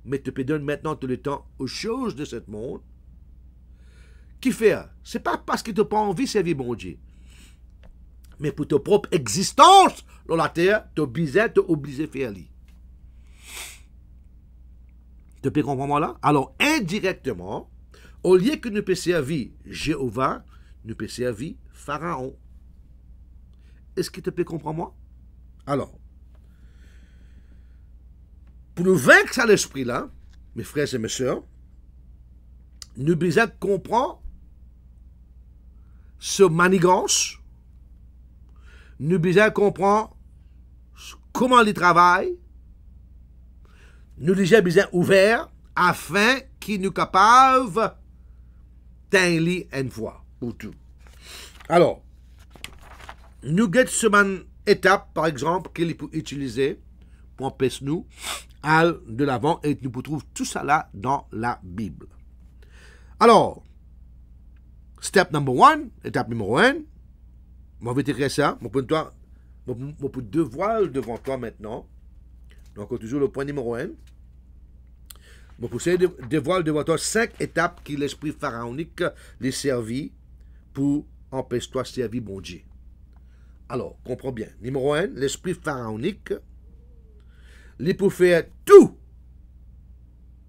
mais te donner maintenant tout le temps aux choses de ce monde, qui fait, c'est pas parce qu'il tu pas envie de servir mon Dieu, mais pour ta propre existence dans la terre, tu es obligé, de faire ça. Tu peux comprendre là? Alors, indirectement, au lieu que nous puissions servir Jéhovah, nous puissions servir Pharaon. Est-ce que tu peux comprendre moi? Alors, pour nous vaincre à l'esprit-là, mes frères et mes sœurs, nous besoin comprendre ce manigance, nous besoin comprendre comment il travaille, nous déjà besoin ouvert afin qu'ils nous capable d'en une fois pour tout. Alors, nous avons man étape, par exemple, qu'il peut utiliser pour empêcher nous de l'avant et nous retrouvons tout cela dans la Bible. Alors, step number one, étape numéro un, je vais t'écrire ça, je toi, te deux devant toi maintenant. Donc, toujours le point numéro un. Je vais de, voiles devant toi cinq étapes que l'esprit pharaonique les servit pour empêcher toi de servir bon Dieu. Alors, comprends bien. Numéro un, l'esprit pharaonique il peut faire tout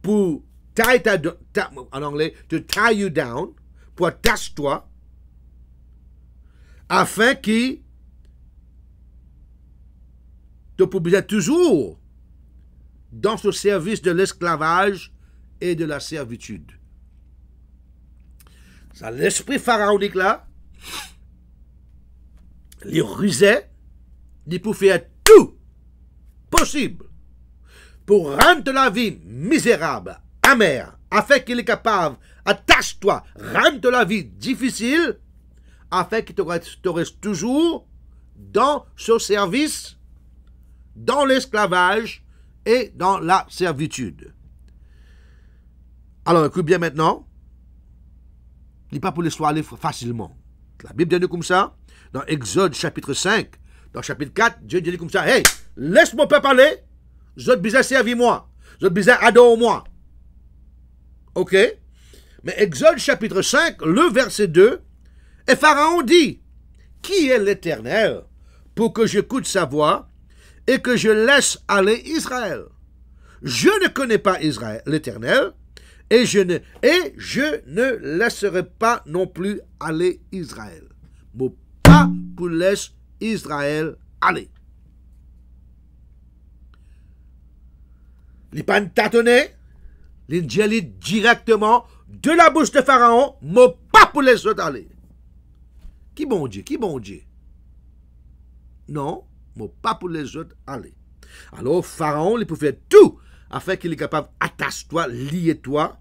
pour tie ta, en anglais, to tie you down, pour attache toi, afin qu'il te publie toujours dans ce service de l'esclavage et de la servitude. Ça, l'esprit pharaonique là, les rusait, il pouvait faire tout possible pour rendre la vie misérable, amère, afin qu'il est capable, attache-toi, rendre la vie difficile, afin qu'il te reste, toujours dans ce service, dans l'esclavage et dans la servitude. Alors écoute bien maintenant, il n'est pas pour les aller facilement. La Bible dit comme ça, dans Exode chapitre 5, dans chapitre 4, Dieu dit comme ça, « Hey, laisse mon peuple parler !» Je bisais servis-moi. Je besoin adore-moi. OK Mais Exode chapitre 5, le verset 2, et Pharaon dit, Qui est l'Éternel pour que j'écoute sa voix et que je laisse aller Israël Je ne connais pas Israël, l'Éternel, et je ne et je ne laisserai pas non plus aller Israël. Mon pas pour laisser Israël aller. pas pas les dit directement de la bouche de Pharaon, mot pas pour les autres aller. Qui bon Dieu, qui bon Dieu? Non, mot pas pour les autres aller. Alors Pharaon, il peut faire tout afin qu'il est capable d'attacher toi, lier toi,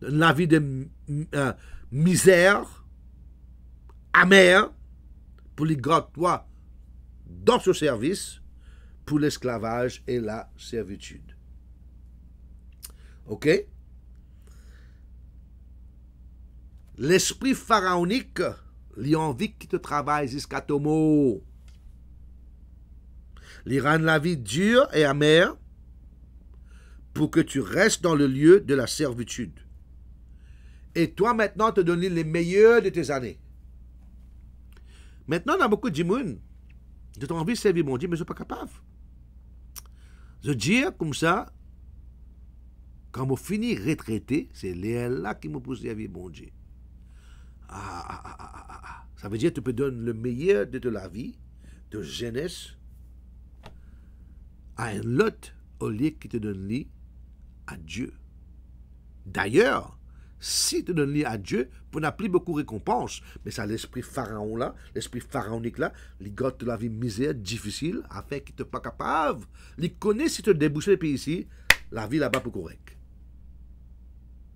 la vie de euh, misère, amère, pour les gratter toi dans ce service, pour l'esclavage et la servitude. OK L'esprit pharaonique, l'envie qui te travaille jusqu'à ton mot. rend la vie dure et amère pour que tu restes dans le lieu de la servitude. Et toi maintenant te donner les meilleurs de tes années. Maintenant, on a beaucoup gens... De ont envie de servir mon Dieu, mais je ne suis pas capable. Je dis comme ça, quand je finis retraité, c'est là qui me pousse à vivre, bon Dieu. Ah, ah, ah, ça veut dire que tu peux donner le meilleur de, ta la vie, de jeunesse, à un lot au lieu qui te donne lit à Dieu. D'ailleurs, si tu donnes lit à Dieu, tu n'as plus beaucoup de récompense. Mais ça, l'esprit pharaon là, l'esprit pharaonique là, il de la vie misère, difficile, afin qu'il te pas capable. Il connaît si tu débouches les pays ici, la vie là-bas pour correcte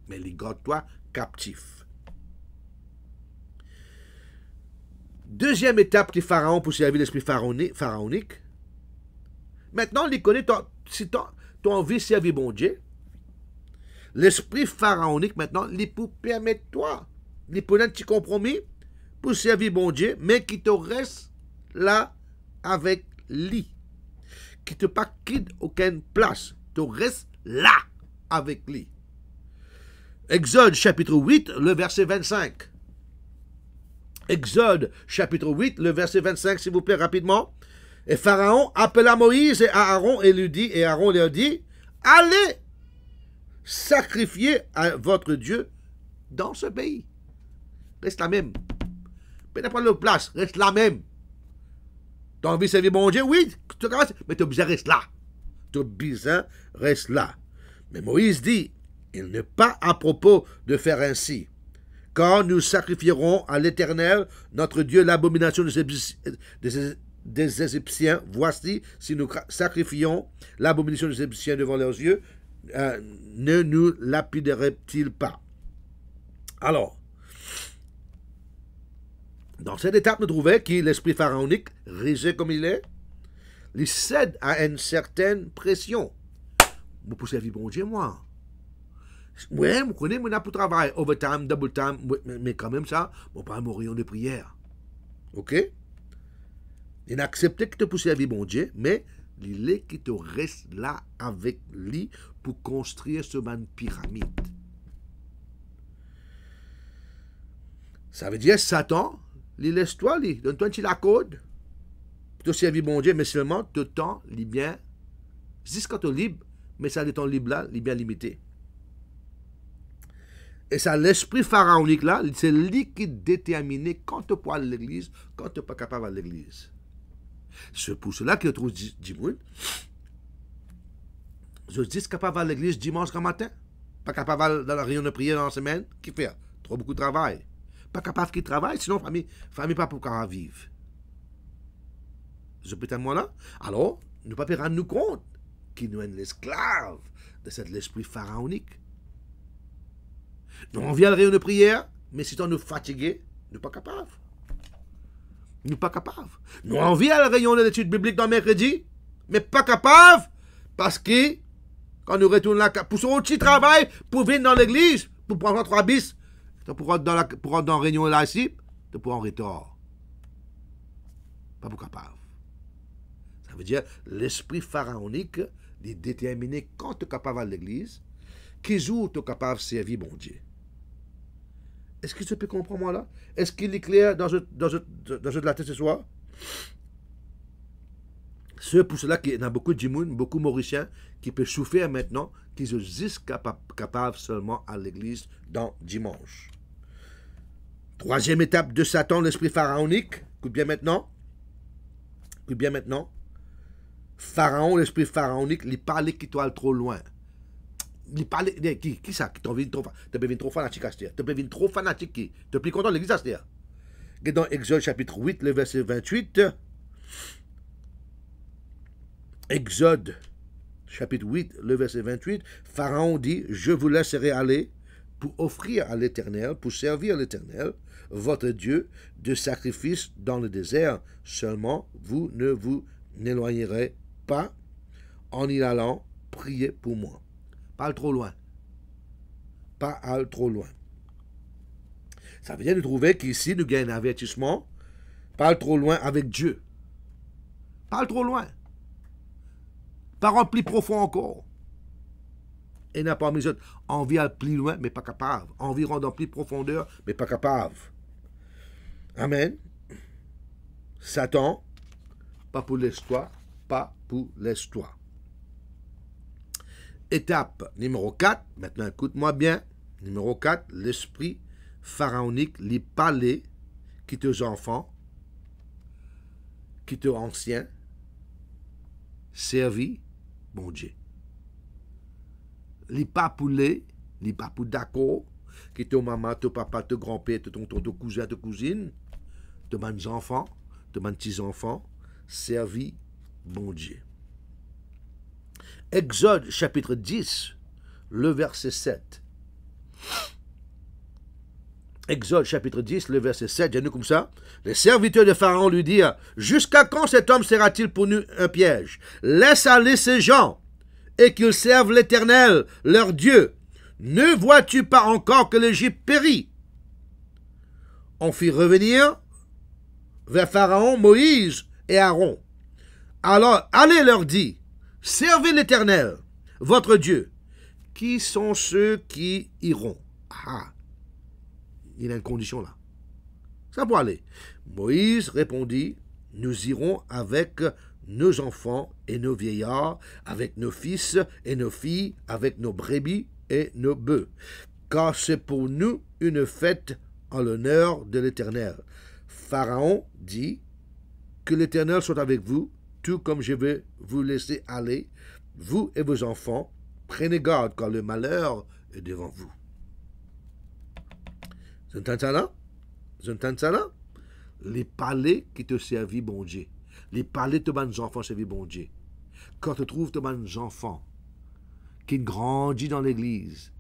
mais les toi captif. Deuxième étape des pharaon pour servir l'esprit pharaonique. Maintenant, les connaît, si tu as envie de servir bon Dieu, l'esprit pharaonique maintenant, il peut permettre toi, les pour un petit compromis pour servir bon Dieu, mais qui te reste là avec lui, qui te pas quitte aucune place, tu restes là avec lui. Exode chapitre 8, le verset 25. Exode chapitre 8, le verset 25, s'il vous plaît, rapidement. Et Pharaon appela Moïse et Aaron et lui dit, et Aaron leur dit, allez sacrifier à votre Dieu dans ce pays. Reste la même. mais être pas de place, reste la même. T'as envie de servir mon Dieu? Oui, mais tu es reste là. Tu bizarre reste là. Mais Moïse dit, il n'est pas à propos de faire ainsi. Quand nous sacrifierons à l'Éternel, notre Dieu, l'abomination des, Égyptiens, voici, si nous sacrifions l'abomination des Égyptiens devant leurs yeux, euh, ne nous lapiderait-il pas Alors, dans cette étape, nous trouvons que l'esprit pharaonique, risé comme il est, il cède à une certaine pression. Vous pouvez à vivre, bon Dieu, moi. Ouais, vous connaissez, on a pour travail. Overtime, double time, mais, quand même ça, on pas mourir de prière. OK Il a accepté que tu puisses servir vivre, bon Dieu, mais il est qui te reste là avec lui pour construire ce man pyramide. Ça veut dire Satan, il laisse toi, lui, donne-toi un la code. te servir bon Dieu, mais seulement te temps, il bien, jusqu'à ton libre, mais ça, le temps libre là, il bien limité. Et ça, l'esprit pharaonique là, c'est lui qui détermine quand tu peux à l'église, quand tu pas capable à l'église. C'est pour cela que je trouve Dimoun. Je dis capable à l'église dimanche matin. Pas capable dans la réunion de prière dans la semaine. Qui fait Trop beaucoup de travail. Pas capable qui travaille, sinon famille, famille pas pour qu'on vivre. Je peux moi là. Alors, nous pas rendre nous compte qu'il nous est l'esclave de cet esprit pharaonique. Nous on vient à la réunion de prière, mais si on nous fatigué, nous pas capables, Nous pas capables. Nous on vient à la réunion de l'étude biblique dans mercredi, mais pas capables, parce que quand nous retournons là, pour son petit travail, pour venir dans l'église, pour prendre trois bis, pour rentrer dans la, pour dans réunion là ici, pour en retour, Pas pour capable. Ça veut dire l'esprit pharaonique de déterminer quand tu es capable à l'église, qui jours tu es capable de servir mon Dieu. Est-ce qu'il se peut comprendre moi là Est-ce qu'il est clair dans ce dans de la tête ce soir C'est pour cela qu'il y a beaucoup de beaucoup de Mauriciens qui peuvent souffrir maintenant, qui se disent capables capable seulement à l'église dans dimanche. Troisième étape de Satan, l'esprit pharaonique. Écoute bien maintenant. Écoute bien maintenant. Pharaon, l'esprit pharaonique, les parle qui toile trop loin. Qui ça Tu ki sa trop fanatique, vin tro, te pe vin tro fanatik te pe vin tro fanatik te pli Exode chapitre 8, le verset 28, Exode chapitre 8, le verset 28, Pharaon dit, je vous laisserai aller pour offrir à l'Éternel, pour servir l'Éternel, votre Dieu, de sacrifice dans le désert. Seulement, vous ne vous éloignerez pas en y allant prier pour moi. Pas trop loin. Pas trop loin. Ça veut dire de trouver qu'ici, nous gagnons un avertissement. Pas trop loin avec Dieu. Pas trop loin. Parole plus profond encore. Et n'a pas mis autre Envie à plus loin, mais pas capable. Envie rendant plus profondeur, mais pas capable. Amen. Satan, pas pour l'histoire, pas pour l'histoire. Étape numéro 4, maintenant écoute-moi bien. Numéro 4, l'esprit pharaonique, les palais qui te enfants, qui te anciens, servi, bon Dieu. Les papoulés, les pas d'accord, qui te maman, te papa, te grand-père, ton tonton, te cousin, de cousine, de bonnes enfants, de bonnes petits enfants, servi, bon Dieu. Exode chapitre 10, le verset 7. Exode chapitre 10, le verset 7, j'ai comme ça. Les serviteurs de Pharaon lui dirent, Jusqu'à quand cet homme sera-t-il pour nous un piège Laisse aller ces gens et qu'ils servent l'Éternel, leur Dieu. Ne vois-tu pas encore que l'Égypte périt On fit revenir vers Pharaon Moïse et Aaron. Alors, allez leur dit, Servez l'Éternel, votre Dieu. Qui sont ceux qui iront Ah Il a une condition là. Ça pour aller. Moïse répondit Nous irons avec nos enfants et nos vieillards, avec nos fils et nos filles, avec nos brebis et nos bœufs, car c'est pour nous une fête en l'honneur de l'Éternel. Pharaon dit, Que l'Éternel soit avec vous, tout comme je vais vous laisser aller, vous et vos enfants, prenez garde quand le malheur est devant vous. Les palais qui te servent, bon Dieu. Les palais de tes enfants servent, bon Dieu. Quand tu trouves tes enfants qui grandissent dans l'église,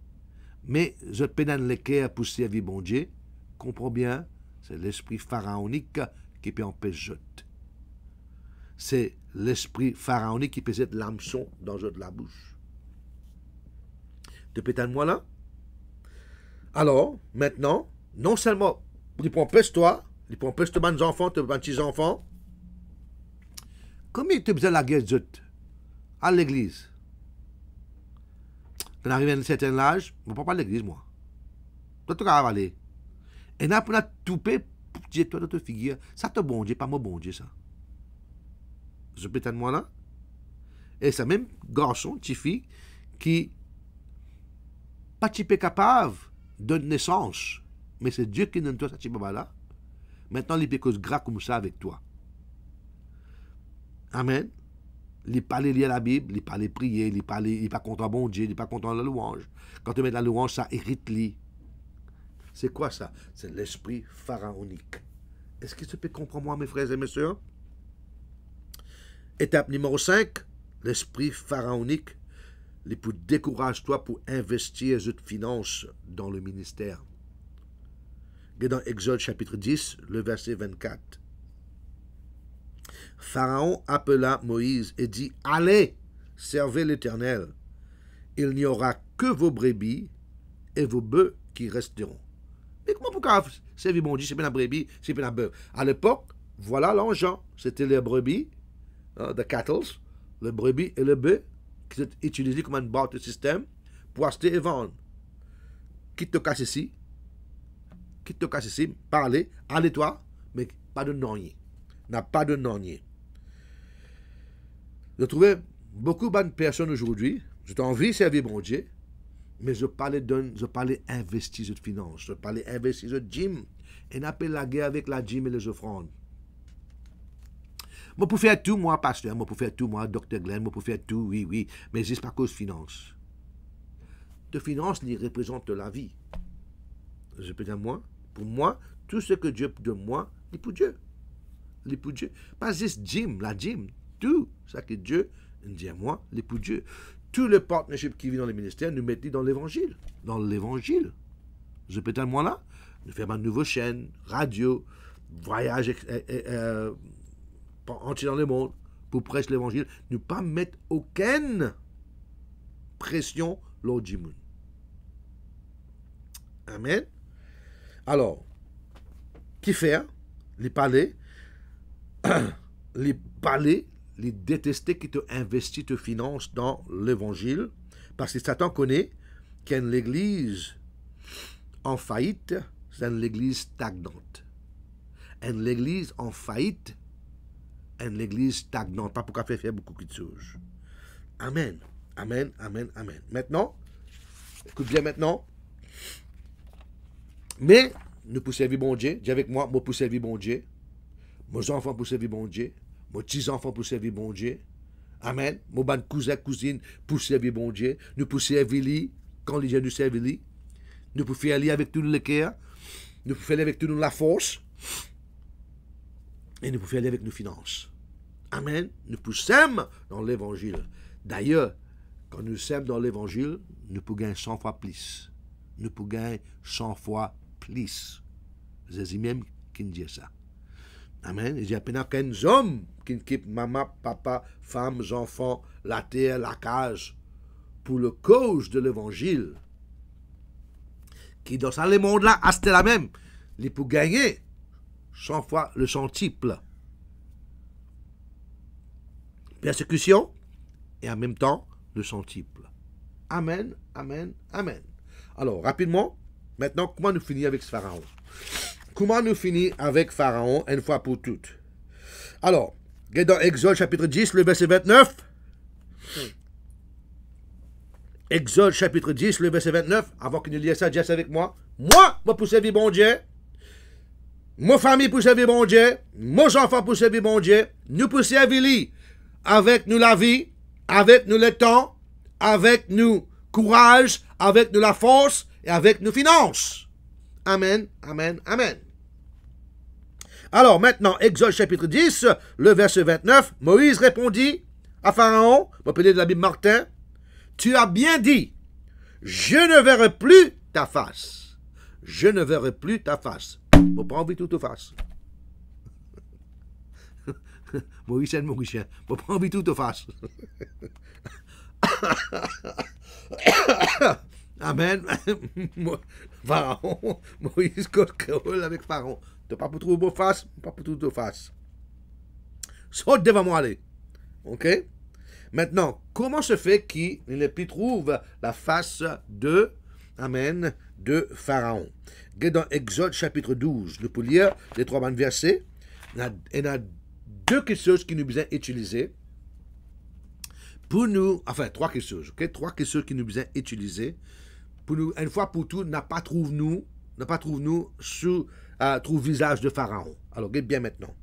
mais je pénale les cœurs pour servir bon Dieu, comprends bien, c'est l'esprit pharaonique qui peut empêcher c'est l'esprit pharaonique qui pesait l'hameçon dans de la bouche. De pétane-moi là. Alors, maintenant, non seulement il prend peste-toi, il prend peste tes enfants, tes petits-enfants. il tu faisais la guerre à l'église Quand arrivé à un certain âge, je ne pas à l'église, moi. Toi, tu vas aller. Et là, pour la toupée, tu toi de te figure, ça te bon pas moi bon Dieu, ça ce pétain moi-là, et ce même garçon, petite fille, qui pas capable de naissance, mais c'est Dieu qui donne toi ce là Maintenant, il peut se gras comme ça avec toi. Amen. Il pas lié à la Bible, il parle prier, il ne il pas content bon Dieu, il pas content la louange. Quand tu mets la louange, ça hérite lui. C'est quoi ça C'est l'esprit pharaonique. Est-ce que tu peux comprendre moi, mes frères et mes sœurs Étape numéro 5, l'esprit pharaonique. L'époux, décourage-toi pour investir de finances dans le ministère. dans Exode chapitre 10, le verset 24. Pharaon appela Moïse et dit Allez, servez l'Éternel. Il n'y aura que vos brebis et vos bœufs qui resteront. Mais comment pourquoi servir mon Dieu, c'est bien la brebis, c'est bien la bœuf À l'époque, voilà l'argent. C'était les brebis euh, the cattle, les brebis et les bœufs qui sont utilisés comme un barter de système pour acheter et vendre. Quitte te casse ici, Qui te casse ici, parlez, allez-toi, mais pas de nonnier. N'a pas de nonnier. Je trouvais beaucoup de bonnes personnes aujourd'hui, je envie de servir mon Dieu, mais je parlais de, je parlais investir de finance, je parlais investir de gym, et n'appelle la guerre avec la gym et les offrandes. Moi, pour faire tout, moi, pasteur, moi, pour faire tout, moi, docteur Glenn, moi, pour faire tout, oui, oui, mais c'est pas cause finance. De finance, il représente la vie. Je peux dire moi, pour moi, tout ce que Dieu de moi, il pour Dieu. Il pour Dieu. Pas juste Jim, la Jim, tout ça que Dieu dit à moi, il pour Dieu. Tout le partnership qui vit dans les ministères nous met dans l'évangile. Dans l'évangile. Je peux dire moi là, nous faire ma nouvelle chaîne, radio, voyage, euh, entier dans le monde pour prêcher l'évangile, ne pas mettre aucune pression lors du Amen. Alors, qui faire Les palais, les palais, les détester qui te investissent te finance dans l'évangile, parce que Satan connaît qu'une l'église en faillite, c'est une église stagnante. Une l'église en faillite, et l'église stagnante, pas pour qu'elle faire beaucoup de choses. Amen. Amen, amen, amen. Maintenant, écoute bien maintenant. Mais, nous pour servir bon Dieu, dis avec moi, moi pour servir bon Dieu, mes enfants pour servir bon Dieu, mes petits-enfants pour servir bon Dieu. Amen. mes cousins, cousins cousine pour servir bon Dieu. Nous pour servir lui, quand les gens nous servent lui. Nous pour faire avec tout le cœur. Nous pouvons faire avec tout la force et nous pouvons aller avec nos finances. Amen. Nous pouvons s'aimer dans l'évangile. D'ailleurs, quand nous sommes dans l'évangile, nous pouvons gagner 100 fois plus. Nous pouvons gagner 100 fois plus. C'est même qui nous dit ça. Amen. Il y a qu'un homme qui quitte maman, papa, femmes, enfants, la terre, la cage, pour le cause de l'évangile. Qui dans ce monde là, c'était la même. Il peut gagner 100 fois le centuple. Persécution et en même temps le centuple. Amen, amen, amen. Alors, rapidement, maintenant, comment nous finir avec ce Pharaon Comment nous finir avec Pharaon une fois pour toutes Alors, dans Exode chapitre 10, le verset 29. Exode chapitre 10, le verset 29. Avant que nous lisions ça, Jess avec moi. Moi, moi pour servir bon Dieu. Mon famille à vivre Dieu, mon enfant à vivre Dieu, nous pour servir avec nous la vie, avec nous le temps, avec nous courage, avec nous la force et avec nos finances. Amen, amen, amen. Alors maintenant, Exode chapitre 10, le verset 29, Moïse répondit à Pharaon, appelé de la Bible Martin, Tu as bien dit, je ne verrai plus ta face. Je ne verrai plus ta face tout au tout v vas. Mauricien, Mauricien, pas envie tout au face. Amen. Pharaon, Moïse col, créole avec Pharaon. T'as pas pour trouver beau face, pas pour tout au face. Saute devant moi, allez. OK? Maintenant, comment se fait qu'il ne plus trouve la face de, Amen, de Pharaon. Dans Exode chapitre 12, nous pouvons lire les trois mêmes versets. Il y a deux questions qui nous besoin utiliser pour nous, enfin trois questions. Trois questions qui nous besoin utiliser pour nous, une fois pour tout, n'a pas trouvé nous, n'a pas trouvé nous sous le euh, visage de Pharaon. Alors, regarde bien maintenant.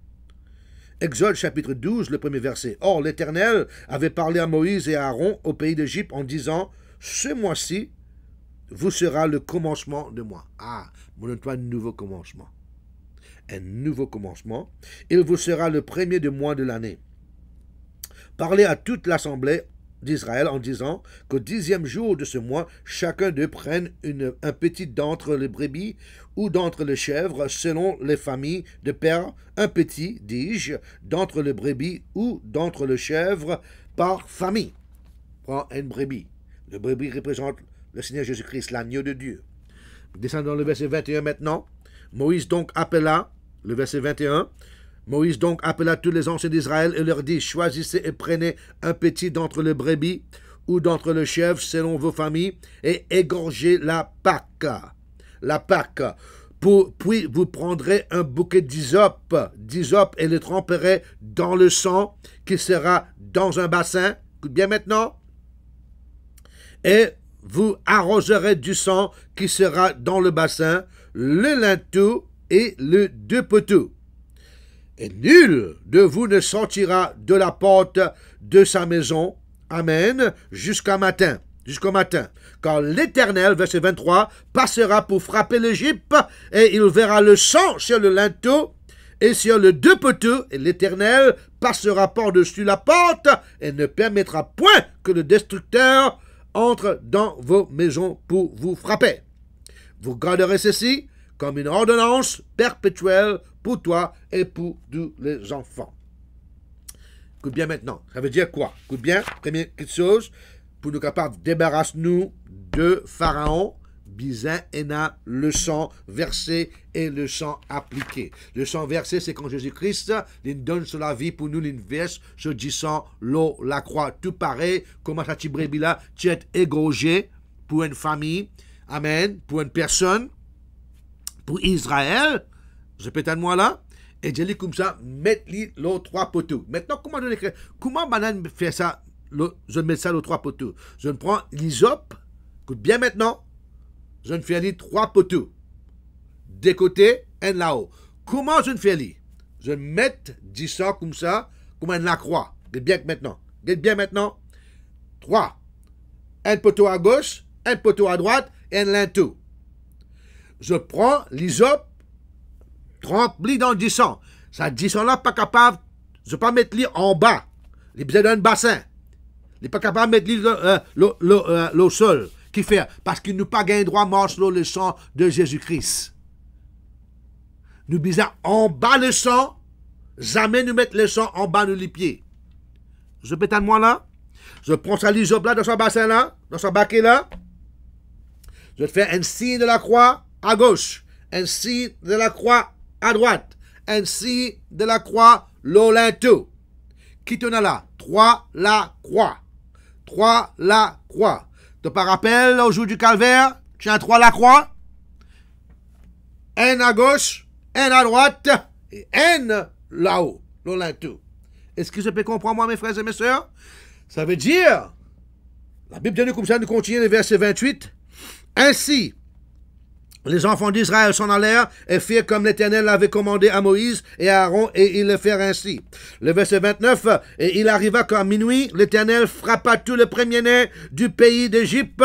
Exode chapitre 12, le premier verset. Or, l'Éternel avait parlé à Moïse et à Aaron au pays d'Égypte en disant Ce mois-ci, vous sera le commencement de moi. Ah, mon un nouveau commencement. Un nouveau commencement. Il vous sera le premier de mois de l'année. Parlez à toute l'assemblée d'Israël en disant qu'au dixième jour de ce mois, chacun d'eux prenne une, un petit d'entre les brebis ou d'entre les chèvres, selon les familles de père, un petit, dis-je, d'entre les brebis ou d'entre les chèvres par famille. Prends une brebis. Le brebis représente le Seigneur Jésus-Christ, l'agneau de Dieu. Descendons le verset 21 maintenant. Moïse donc appela, le verset 21, Moïse donc appela tous les anciens d'Israël et leur dit, choisissez et prenez un petit d'entre les brebis ou d'entre le chef selon vos familles et égorgez la Pâque. La Pâque. puis vous prendrez un bouquet d'hysope, et le tremperez dans le sang qui sera dans un bassin. Écoute bien maintenant. Et vous arroserez du sang qui sera dans le bassin, le linteau et le deux poteaux. Et nul de vous ne sortira de la porte de sa maison, Amen, jusqu'au matin, jusqu'au matin. Car l'Éternel, verset 23, passera pour frapper l'Égypte, et il verra le sang sur le linteau et sur le deux poteaux, et l'Éternel passera par-dessus la porte, et ne permettra point que le destructeur entrent dans vos maisons pour vous frapper. Vous garderez ceci comme une ordonnance perpétuelle pour toi et pour tous les enfants. Écoute bien maintenant. Ça veut dire quoi Écoute bien, première chose, pour nous capables, débarrasse-nous de Pharaon, et' ena, le sang versé et le sang appliqué. Le sang versé, c'est quand Jésus-Christ donne sur la vie pour nous l'inverse, se disant l'eau, la croix. Tout pareil, comme à Tibrebila, tu es égorgé pour une famille, amen, pour une personne, pour Israël, je peut-être moi là, et je lis comme ça, mets-lui l'eau trois poteaux. Maintenant, comment l'écris comment banane fait ça, je mets ça l'eau trois poteaux? Je prends l'isope, écoute bien maintenant, je ne fais trois poteaux. Des côtés, un là-haut. Comment je ne fais Je mets 10 ans comme ça, comme un la croix. êtes bien maintenant. De bien maintenant. Trois. Un poteau à gauche, un poteau à droite et un linteau. Je prends l'isop, trempe lit dans 10 ans. Ça, 10 ans là, pas capable, je pas mettre li en bas. Il besoin d'un bassin. Il n'est pas capable de mettre euh, euh, l'eau au sol qui fait, parce qu'il n'a pas gagné droit mort le sang de Jésus-Christ. Nous disons en bas le sang, jamais nous mettre le sang en bas de les pieds. Je pétale moi là, je prends sa lisope là, dans son bassin là, dans son baquet là, je fais un signe de la croix à gauche, un signe de la croix à droite, un signe de la croix l'Olento. Qui t'en a là? Trois la croix. Trois la croix. De par rappel au jour du calvaire Tu as trois la croix un à gauche, un à droite et un là-haut, tout. Est-ce que je peux comprendre, moi, mes frères et mes sœurs Ça veut dire, la Bible dit comme ça, nous continuons le verset 28. Ainsi, les enfants d'Israël s'en allèrent et firent comme l'Éternel l'avait commandé à Moïse et à Aaron, et ils le firent ainsi. Le verset 29, et il arriva qu'à minuit, l'Éternel frappa tous les premiers-nés du pays d'Égypte.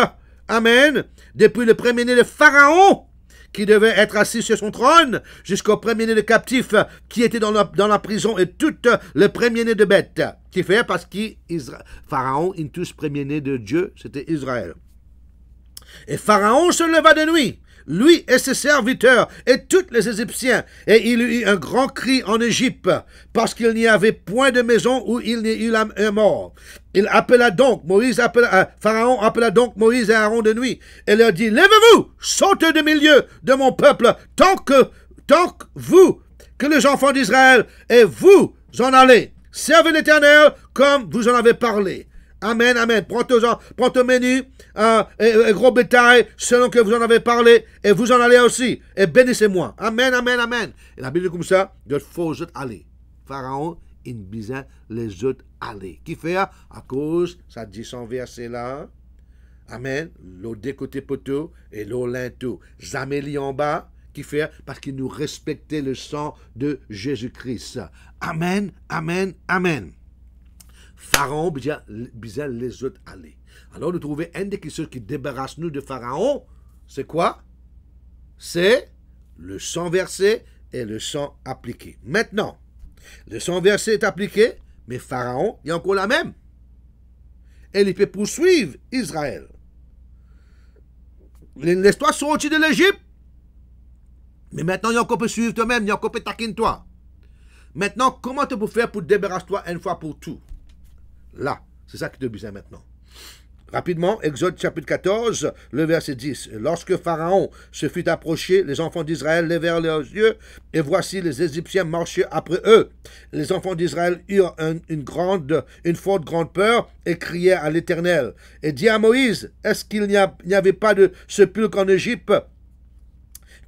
Amen. Depuis le premier-né de Pharaon, qui devait être assis sur son trône, jusqu'au premier-né de captif qui était dans la, prison, et tout le premiers-nés de bêtes. Qui fait parce que Pharaon, tous premier-né de Dieu, c'était Israël. Et Pharaon se leva de nuit lui et ses serviteurs et tous les Égyptiens, et il eut un grand cri en Égypte, parce qu'il n'y avait point de maison où il n'y eut un mort. Il appela donc, Moïse appela, euh, Pharaon appela donc Moïse et Aaron de nuit, et leur dit, Lèvez-vous, sautez du milieu de mon peuple, tant que, tant que vous, que les enfants d'Israël, et vous en allez. Servez l'Éternel comme vous en avez parlé. Amen, amen. Prends, prends ton menu, un euh, et, gros bétail, selon que vous en avez parlé, et vous en allez aussi, et bénissez-moi. Amen, amen, amen. Et la Bible dit comme ça, de faut aller. Pharaon, il besoin les autres aller. Qui fait à cause, ça dit son verset là. Amen. L'eau des côtés poteau et l'eau linteau. Zamélie en bas, qui fait parce qu'il nous respectait le sang de Jésus-Christ. Amen, amen, amen. Pharaon bien les autres aller. Alors nous trouvons un des questions qui débarrasse nous de Pharaon, c'est quoi C'est le sang versé et le sang appliqué. Maintenant, le sang versé est appliqué, mais Pharaon est encore la même. Et il peut poursuivre Israël. Laisse-toi sortir de l'Égypte. Mais maintenant, il y a encore peut suivre toi-même, il y a encore peut taquiner toi. Maintenant, comment tu peux faire pour débarrasser toi une fois pour tout là. C'est ça qui te besoin maintenant. Rapidement, Exode chapitre 14, le verset 10. Lorsque Pharaon se fut approché, les enfants d'Israël levèrent leurs yeux, et voici les Égyptiens marchaient après eux. Les enfants d'Israël eurent une grande, une forte grande peur, et crièrent à l'Éternel. Et dit à Moïse, est-ce qu'il n'y avait pas de sepulcre en Égypte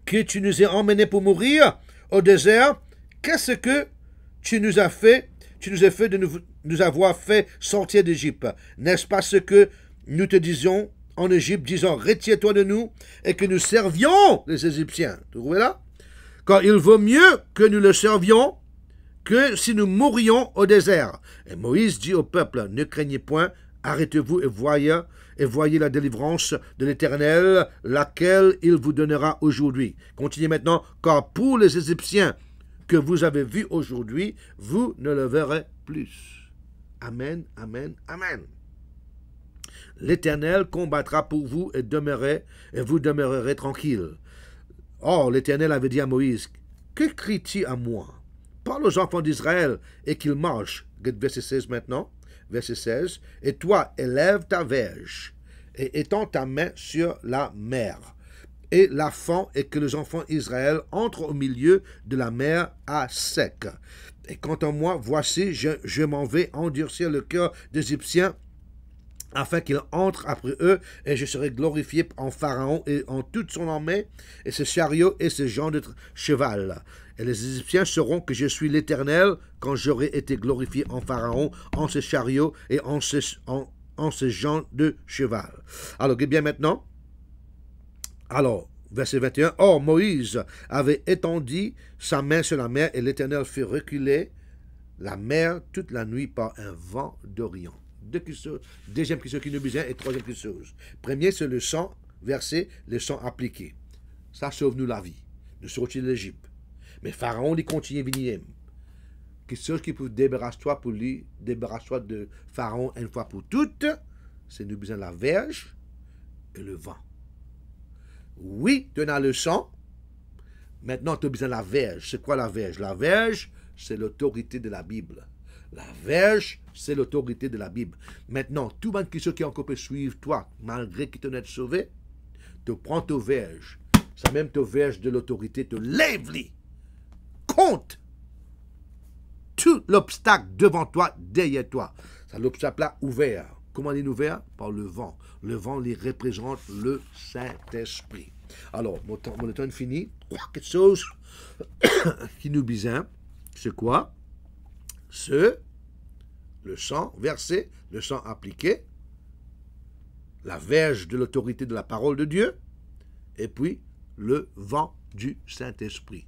que tu nous as emmenés pour mourir au désert Qu'est-ce que tu nous as fait tu nous as fait de nous, avoir fait sortir d'Égypte. N'est-ce pas ce que nous te disions en Égypte, disant Retiens-toi de nous et que nous servions les Égyptiens Vous trouvez là Car il vaut mieux que nous le servions que si nous mourions au désert. Et Moïse dit au peuple Ne craignez point, arrêtez-vous et voyez, et voyez la délivrance de l'Éternel, laquelle il vous donnera aujourd'hui. Continuez maintenant, car pour les Égyptiens, que vous avez vu aujourd'hui, vous ne le verrez plus. Amen, amen, amen. L'Éternel combattra pour vous et demeurez, et vous demeurerez tranquille. Or, l'Éternel avait dit à Moïse, Que cries-tu à moi Parle aux enfants d'Israël et qu'ils marchent. Verset 16 maintenant. Verset 16. Et toi, élève ta verge et étends ta main sur la mer et la faim et que les enfants d'Israël entrent au milieu de la mer à sec. Et quant à moi, voici, je, m'en vais endurcir le cœur des Égyptiens afin qu'ils entrent après eux, et je serai glorifié en Pharaon et en toute son armée, et ses chariots et ses gens de cheval. Et les Égyptiens sauront que je suis l'Éternel quand j'aurai été glorifié en Pharaon, en ses chariots et en ses, ses gens de cheval. Alors, bien maintenant, alors, verset 21, Or Moïse avait étendu sa main sur la mer et l'Éternel fit reculer la mer toute la nuit par un vent d'Orient. Deuxième question qui nous besoin et troisième chose. Premier, c'est le sang versé, le sang appliqué. Ça sauve-nous la vie. Nous sortir de l'Égypte. Mais Pharaon, il continue venir. Qu'est-ce qui peut débarrasser-toi pour lui, débarrasser toi de Pharaon une fois pour toutes, c'est nous besoin de la verge et le vent. Oui, tu en le sang. Maintenant, tu as besoin de la verge. C'est quoi la verge La verge, c'est l'autorité de la Bible. La verge, c'est l'autorité de la Bible. Maintenant, tout le monde qui ceux qui encore peut suivre toi, malgré qu'il te n'êtes sauvé, te prends ta verge. Ça même ta verge de l'autorité, te lève-les. Compte tout l'obstacle devant toi, derrière toi. Ça l'obstacle là ouvert. Comment les Par le vent. Le vent les représente le Saint-Esprit. Alors, mon, temps, mon est fini. Quelque chose qui nous bizarre. C'est quoi Ce, le sang versé, le sang appliqué, la verge de l'autorité de la parole de Dieu, et puis le vent du Saint-Esprit.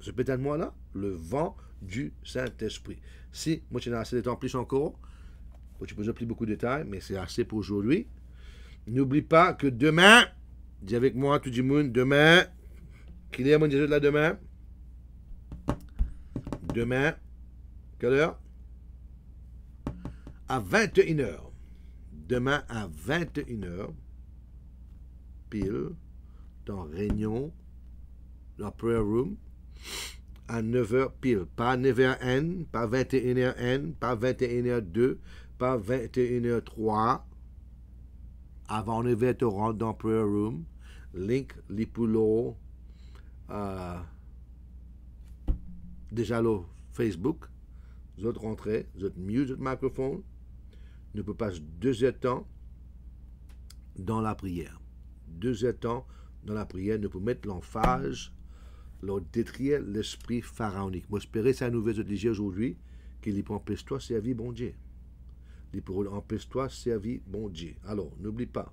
Ce peut-être moi là Le vent du Saint-Esprit. Si moi, tu n'as assez de temps plus encore, tu peux peux beaucoup de détails, mais c'est assez pour aujourd'hui. N'oublie pas que demain, dis avec moi tout le monde, demain, qu'il est à mon de là demain. Demain, quelle heure À 21h. Demain à 21h, pile, dans Réunion, la prayer room, à 9h pile. Pas 9h N, pas 21h N, pas 21h2, pas 21h03 avant de rentrer dans Prayer Room. Link Lipulo, euh, déjà le Facebook, vous rentré, vous êtes mieux, votre microphone, ne peut passer deux temps dans la prière. Deux temps dans la prière, ne peut mettre l'emphase, le détrier l'esprit pharaonique. Moi, espérer ça nous veut aujourd'hui qu'il y prend toi, c'est vie, bon Dieu dit pour empêche-toi servis bon Dieu. Alors, n'oublie pas.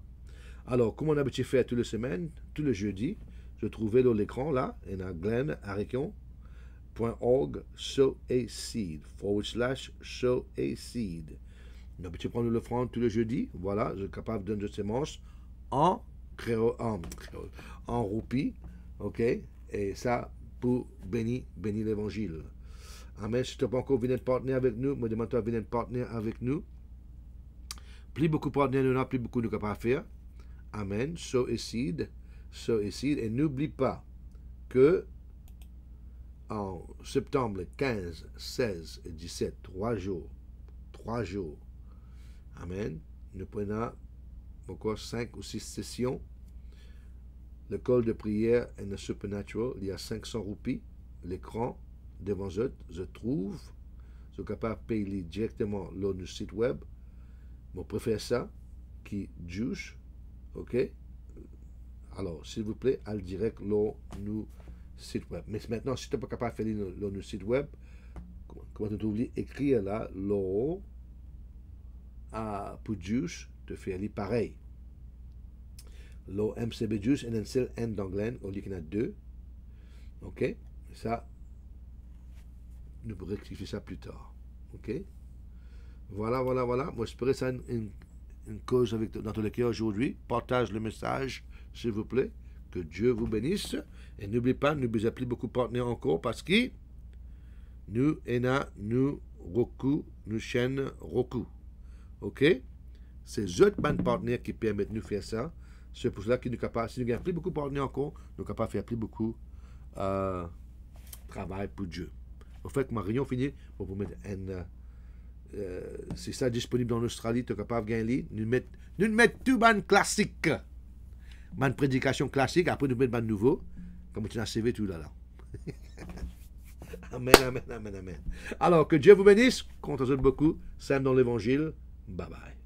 Alors, comme on a habitué faire toutes les semaines, tous les jeudis, je trouvais l'écran là, et a, glenharicon.org, show a seed, forward slash show a seed. On a habitué prendre l'offrande tous les jeudis, voilà, je suis capable de donner semences en, créole, en, créole, roupie, ok, et ça pour bénir, bénir l'évangile. Amen. Si tu n'as pas encore venu de partenaire avec nous, me demande-toi de venir avec nous. Plus beaucoup de partenaires plus beaucoup nous capables faire. Amen. So ici so ici Et n'oublie pas que en septembre 15, 16 et 17, trois jours, trois jours, Amen, nous prenons encore cinq ou six sessions. L'école de prière et le supernatural, il y a 500 roupies. L'écran devant eux, je trouve. Je suis capable de payer directement notre site web je préfère ça qui juice, ok Alors, s'il vous plaît, allez direct sur nous site web. Mais maintenant, si tu n'es pas capable de faire l'eau nous site web, comment tu oublies écrire là l'eau pour juice de faire pareil. L'eau MCB juice et seul N d'anglais on dit qu'il y en a deux. Ok Ça, nous pourrons rectifier ça plus tard. Ok voilà, voilà, voilà. Moi, j'espère que ça une, une, cause avec, dans tous les cas aujourd'hui. Partage le message, s'il vous plaît. Que Dieu vous bénisse. Et n'oubliez pas, nous vous plus beaucoup partenaires encore parce que nous, Ena, nous, Roku, nous, chaîne Roku. OK? C'est notre bande partenaire qui permet de nous faire ça. C'est pour cela que nous capables, si nous gagnons plus beaucoup de partenaires encore, nous sommes capables de faire plus beaucoup de euh, travail pour Dieu. Au fait, ma réunion finit pour vous mettre un. Euh, euh, c'est ça disponible en Australie, tu es capable de gagner. Nous mettons nous met tout ban classique. Ban prédication classique, après nous mettons ban nouveau. Comme tu as CV tout là là. amen, amen, amen, amen. Alors, que Dieu vous bénisse. Comptez beaucoup. Sam dans l'évangile. Bye bye.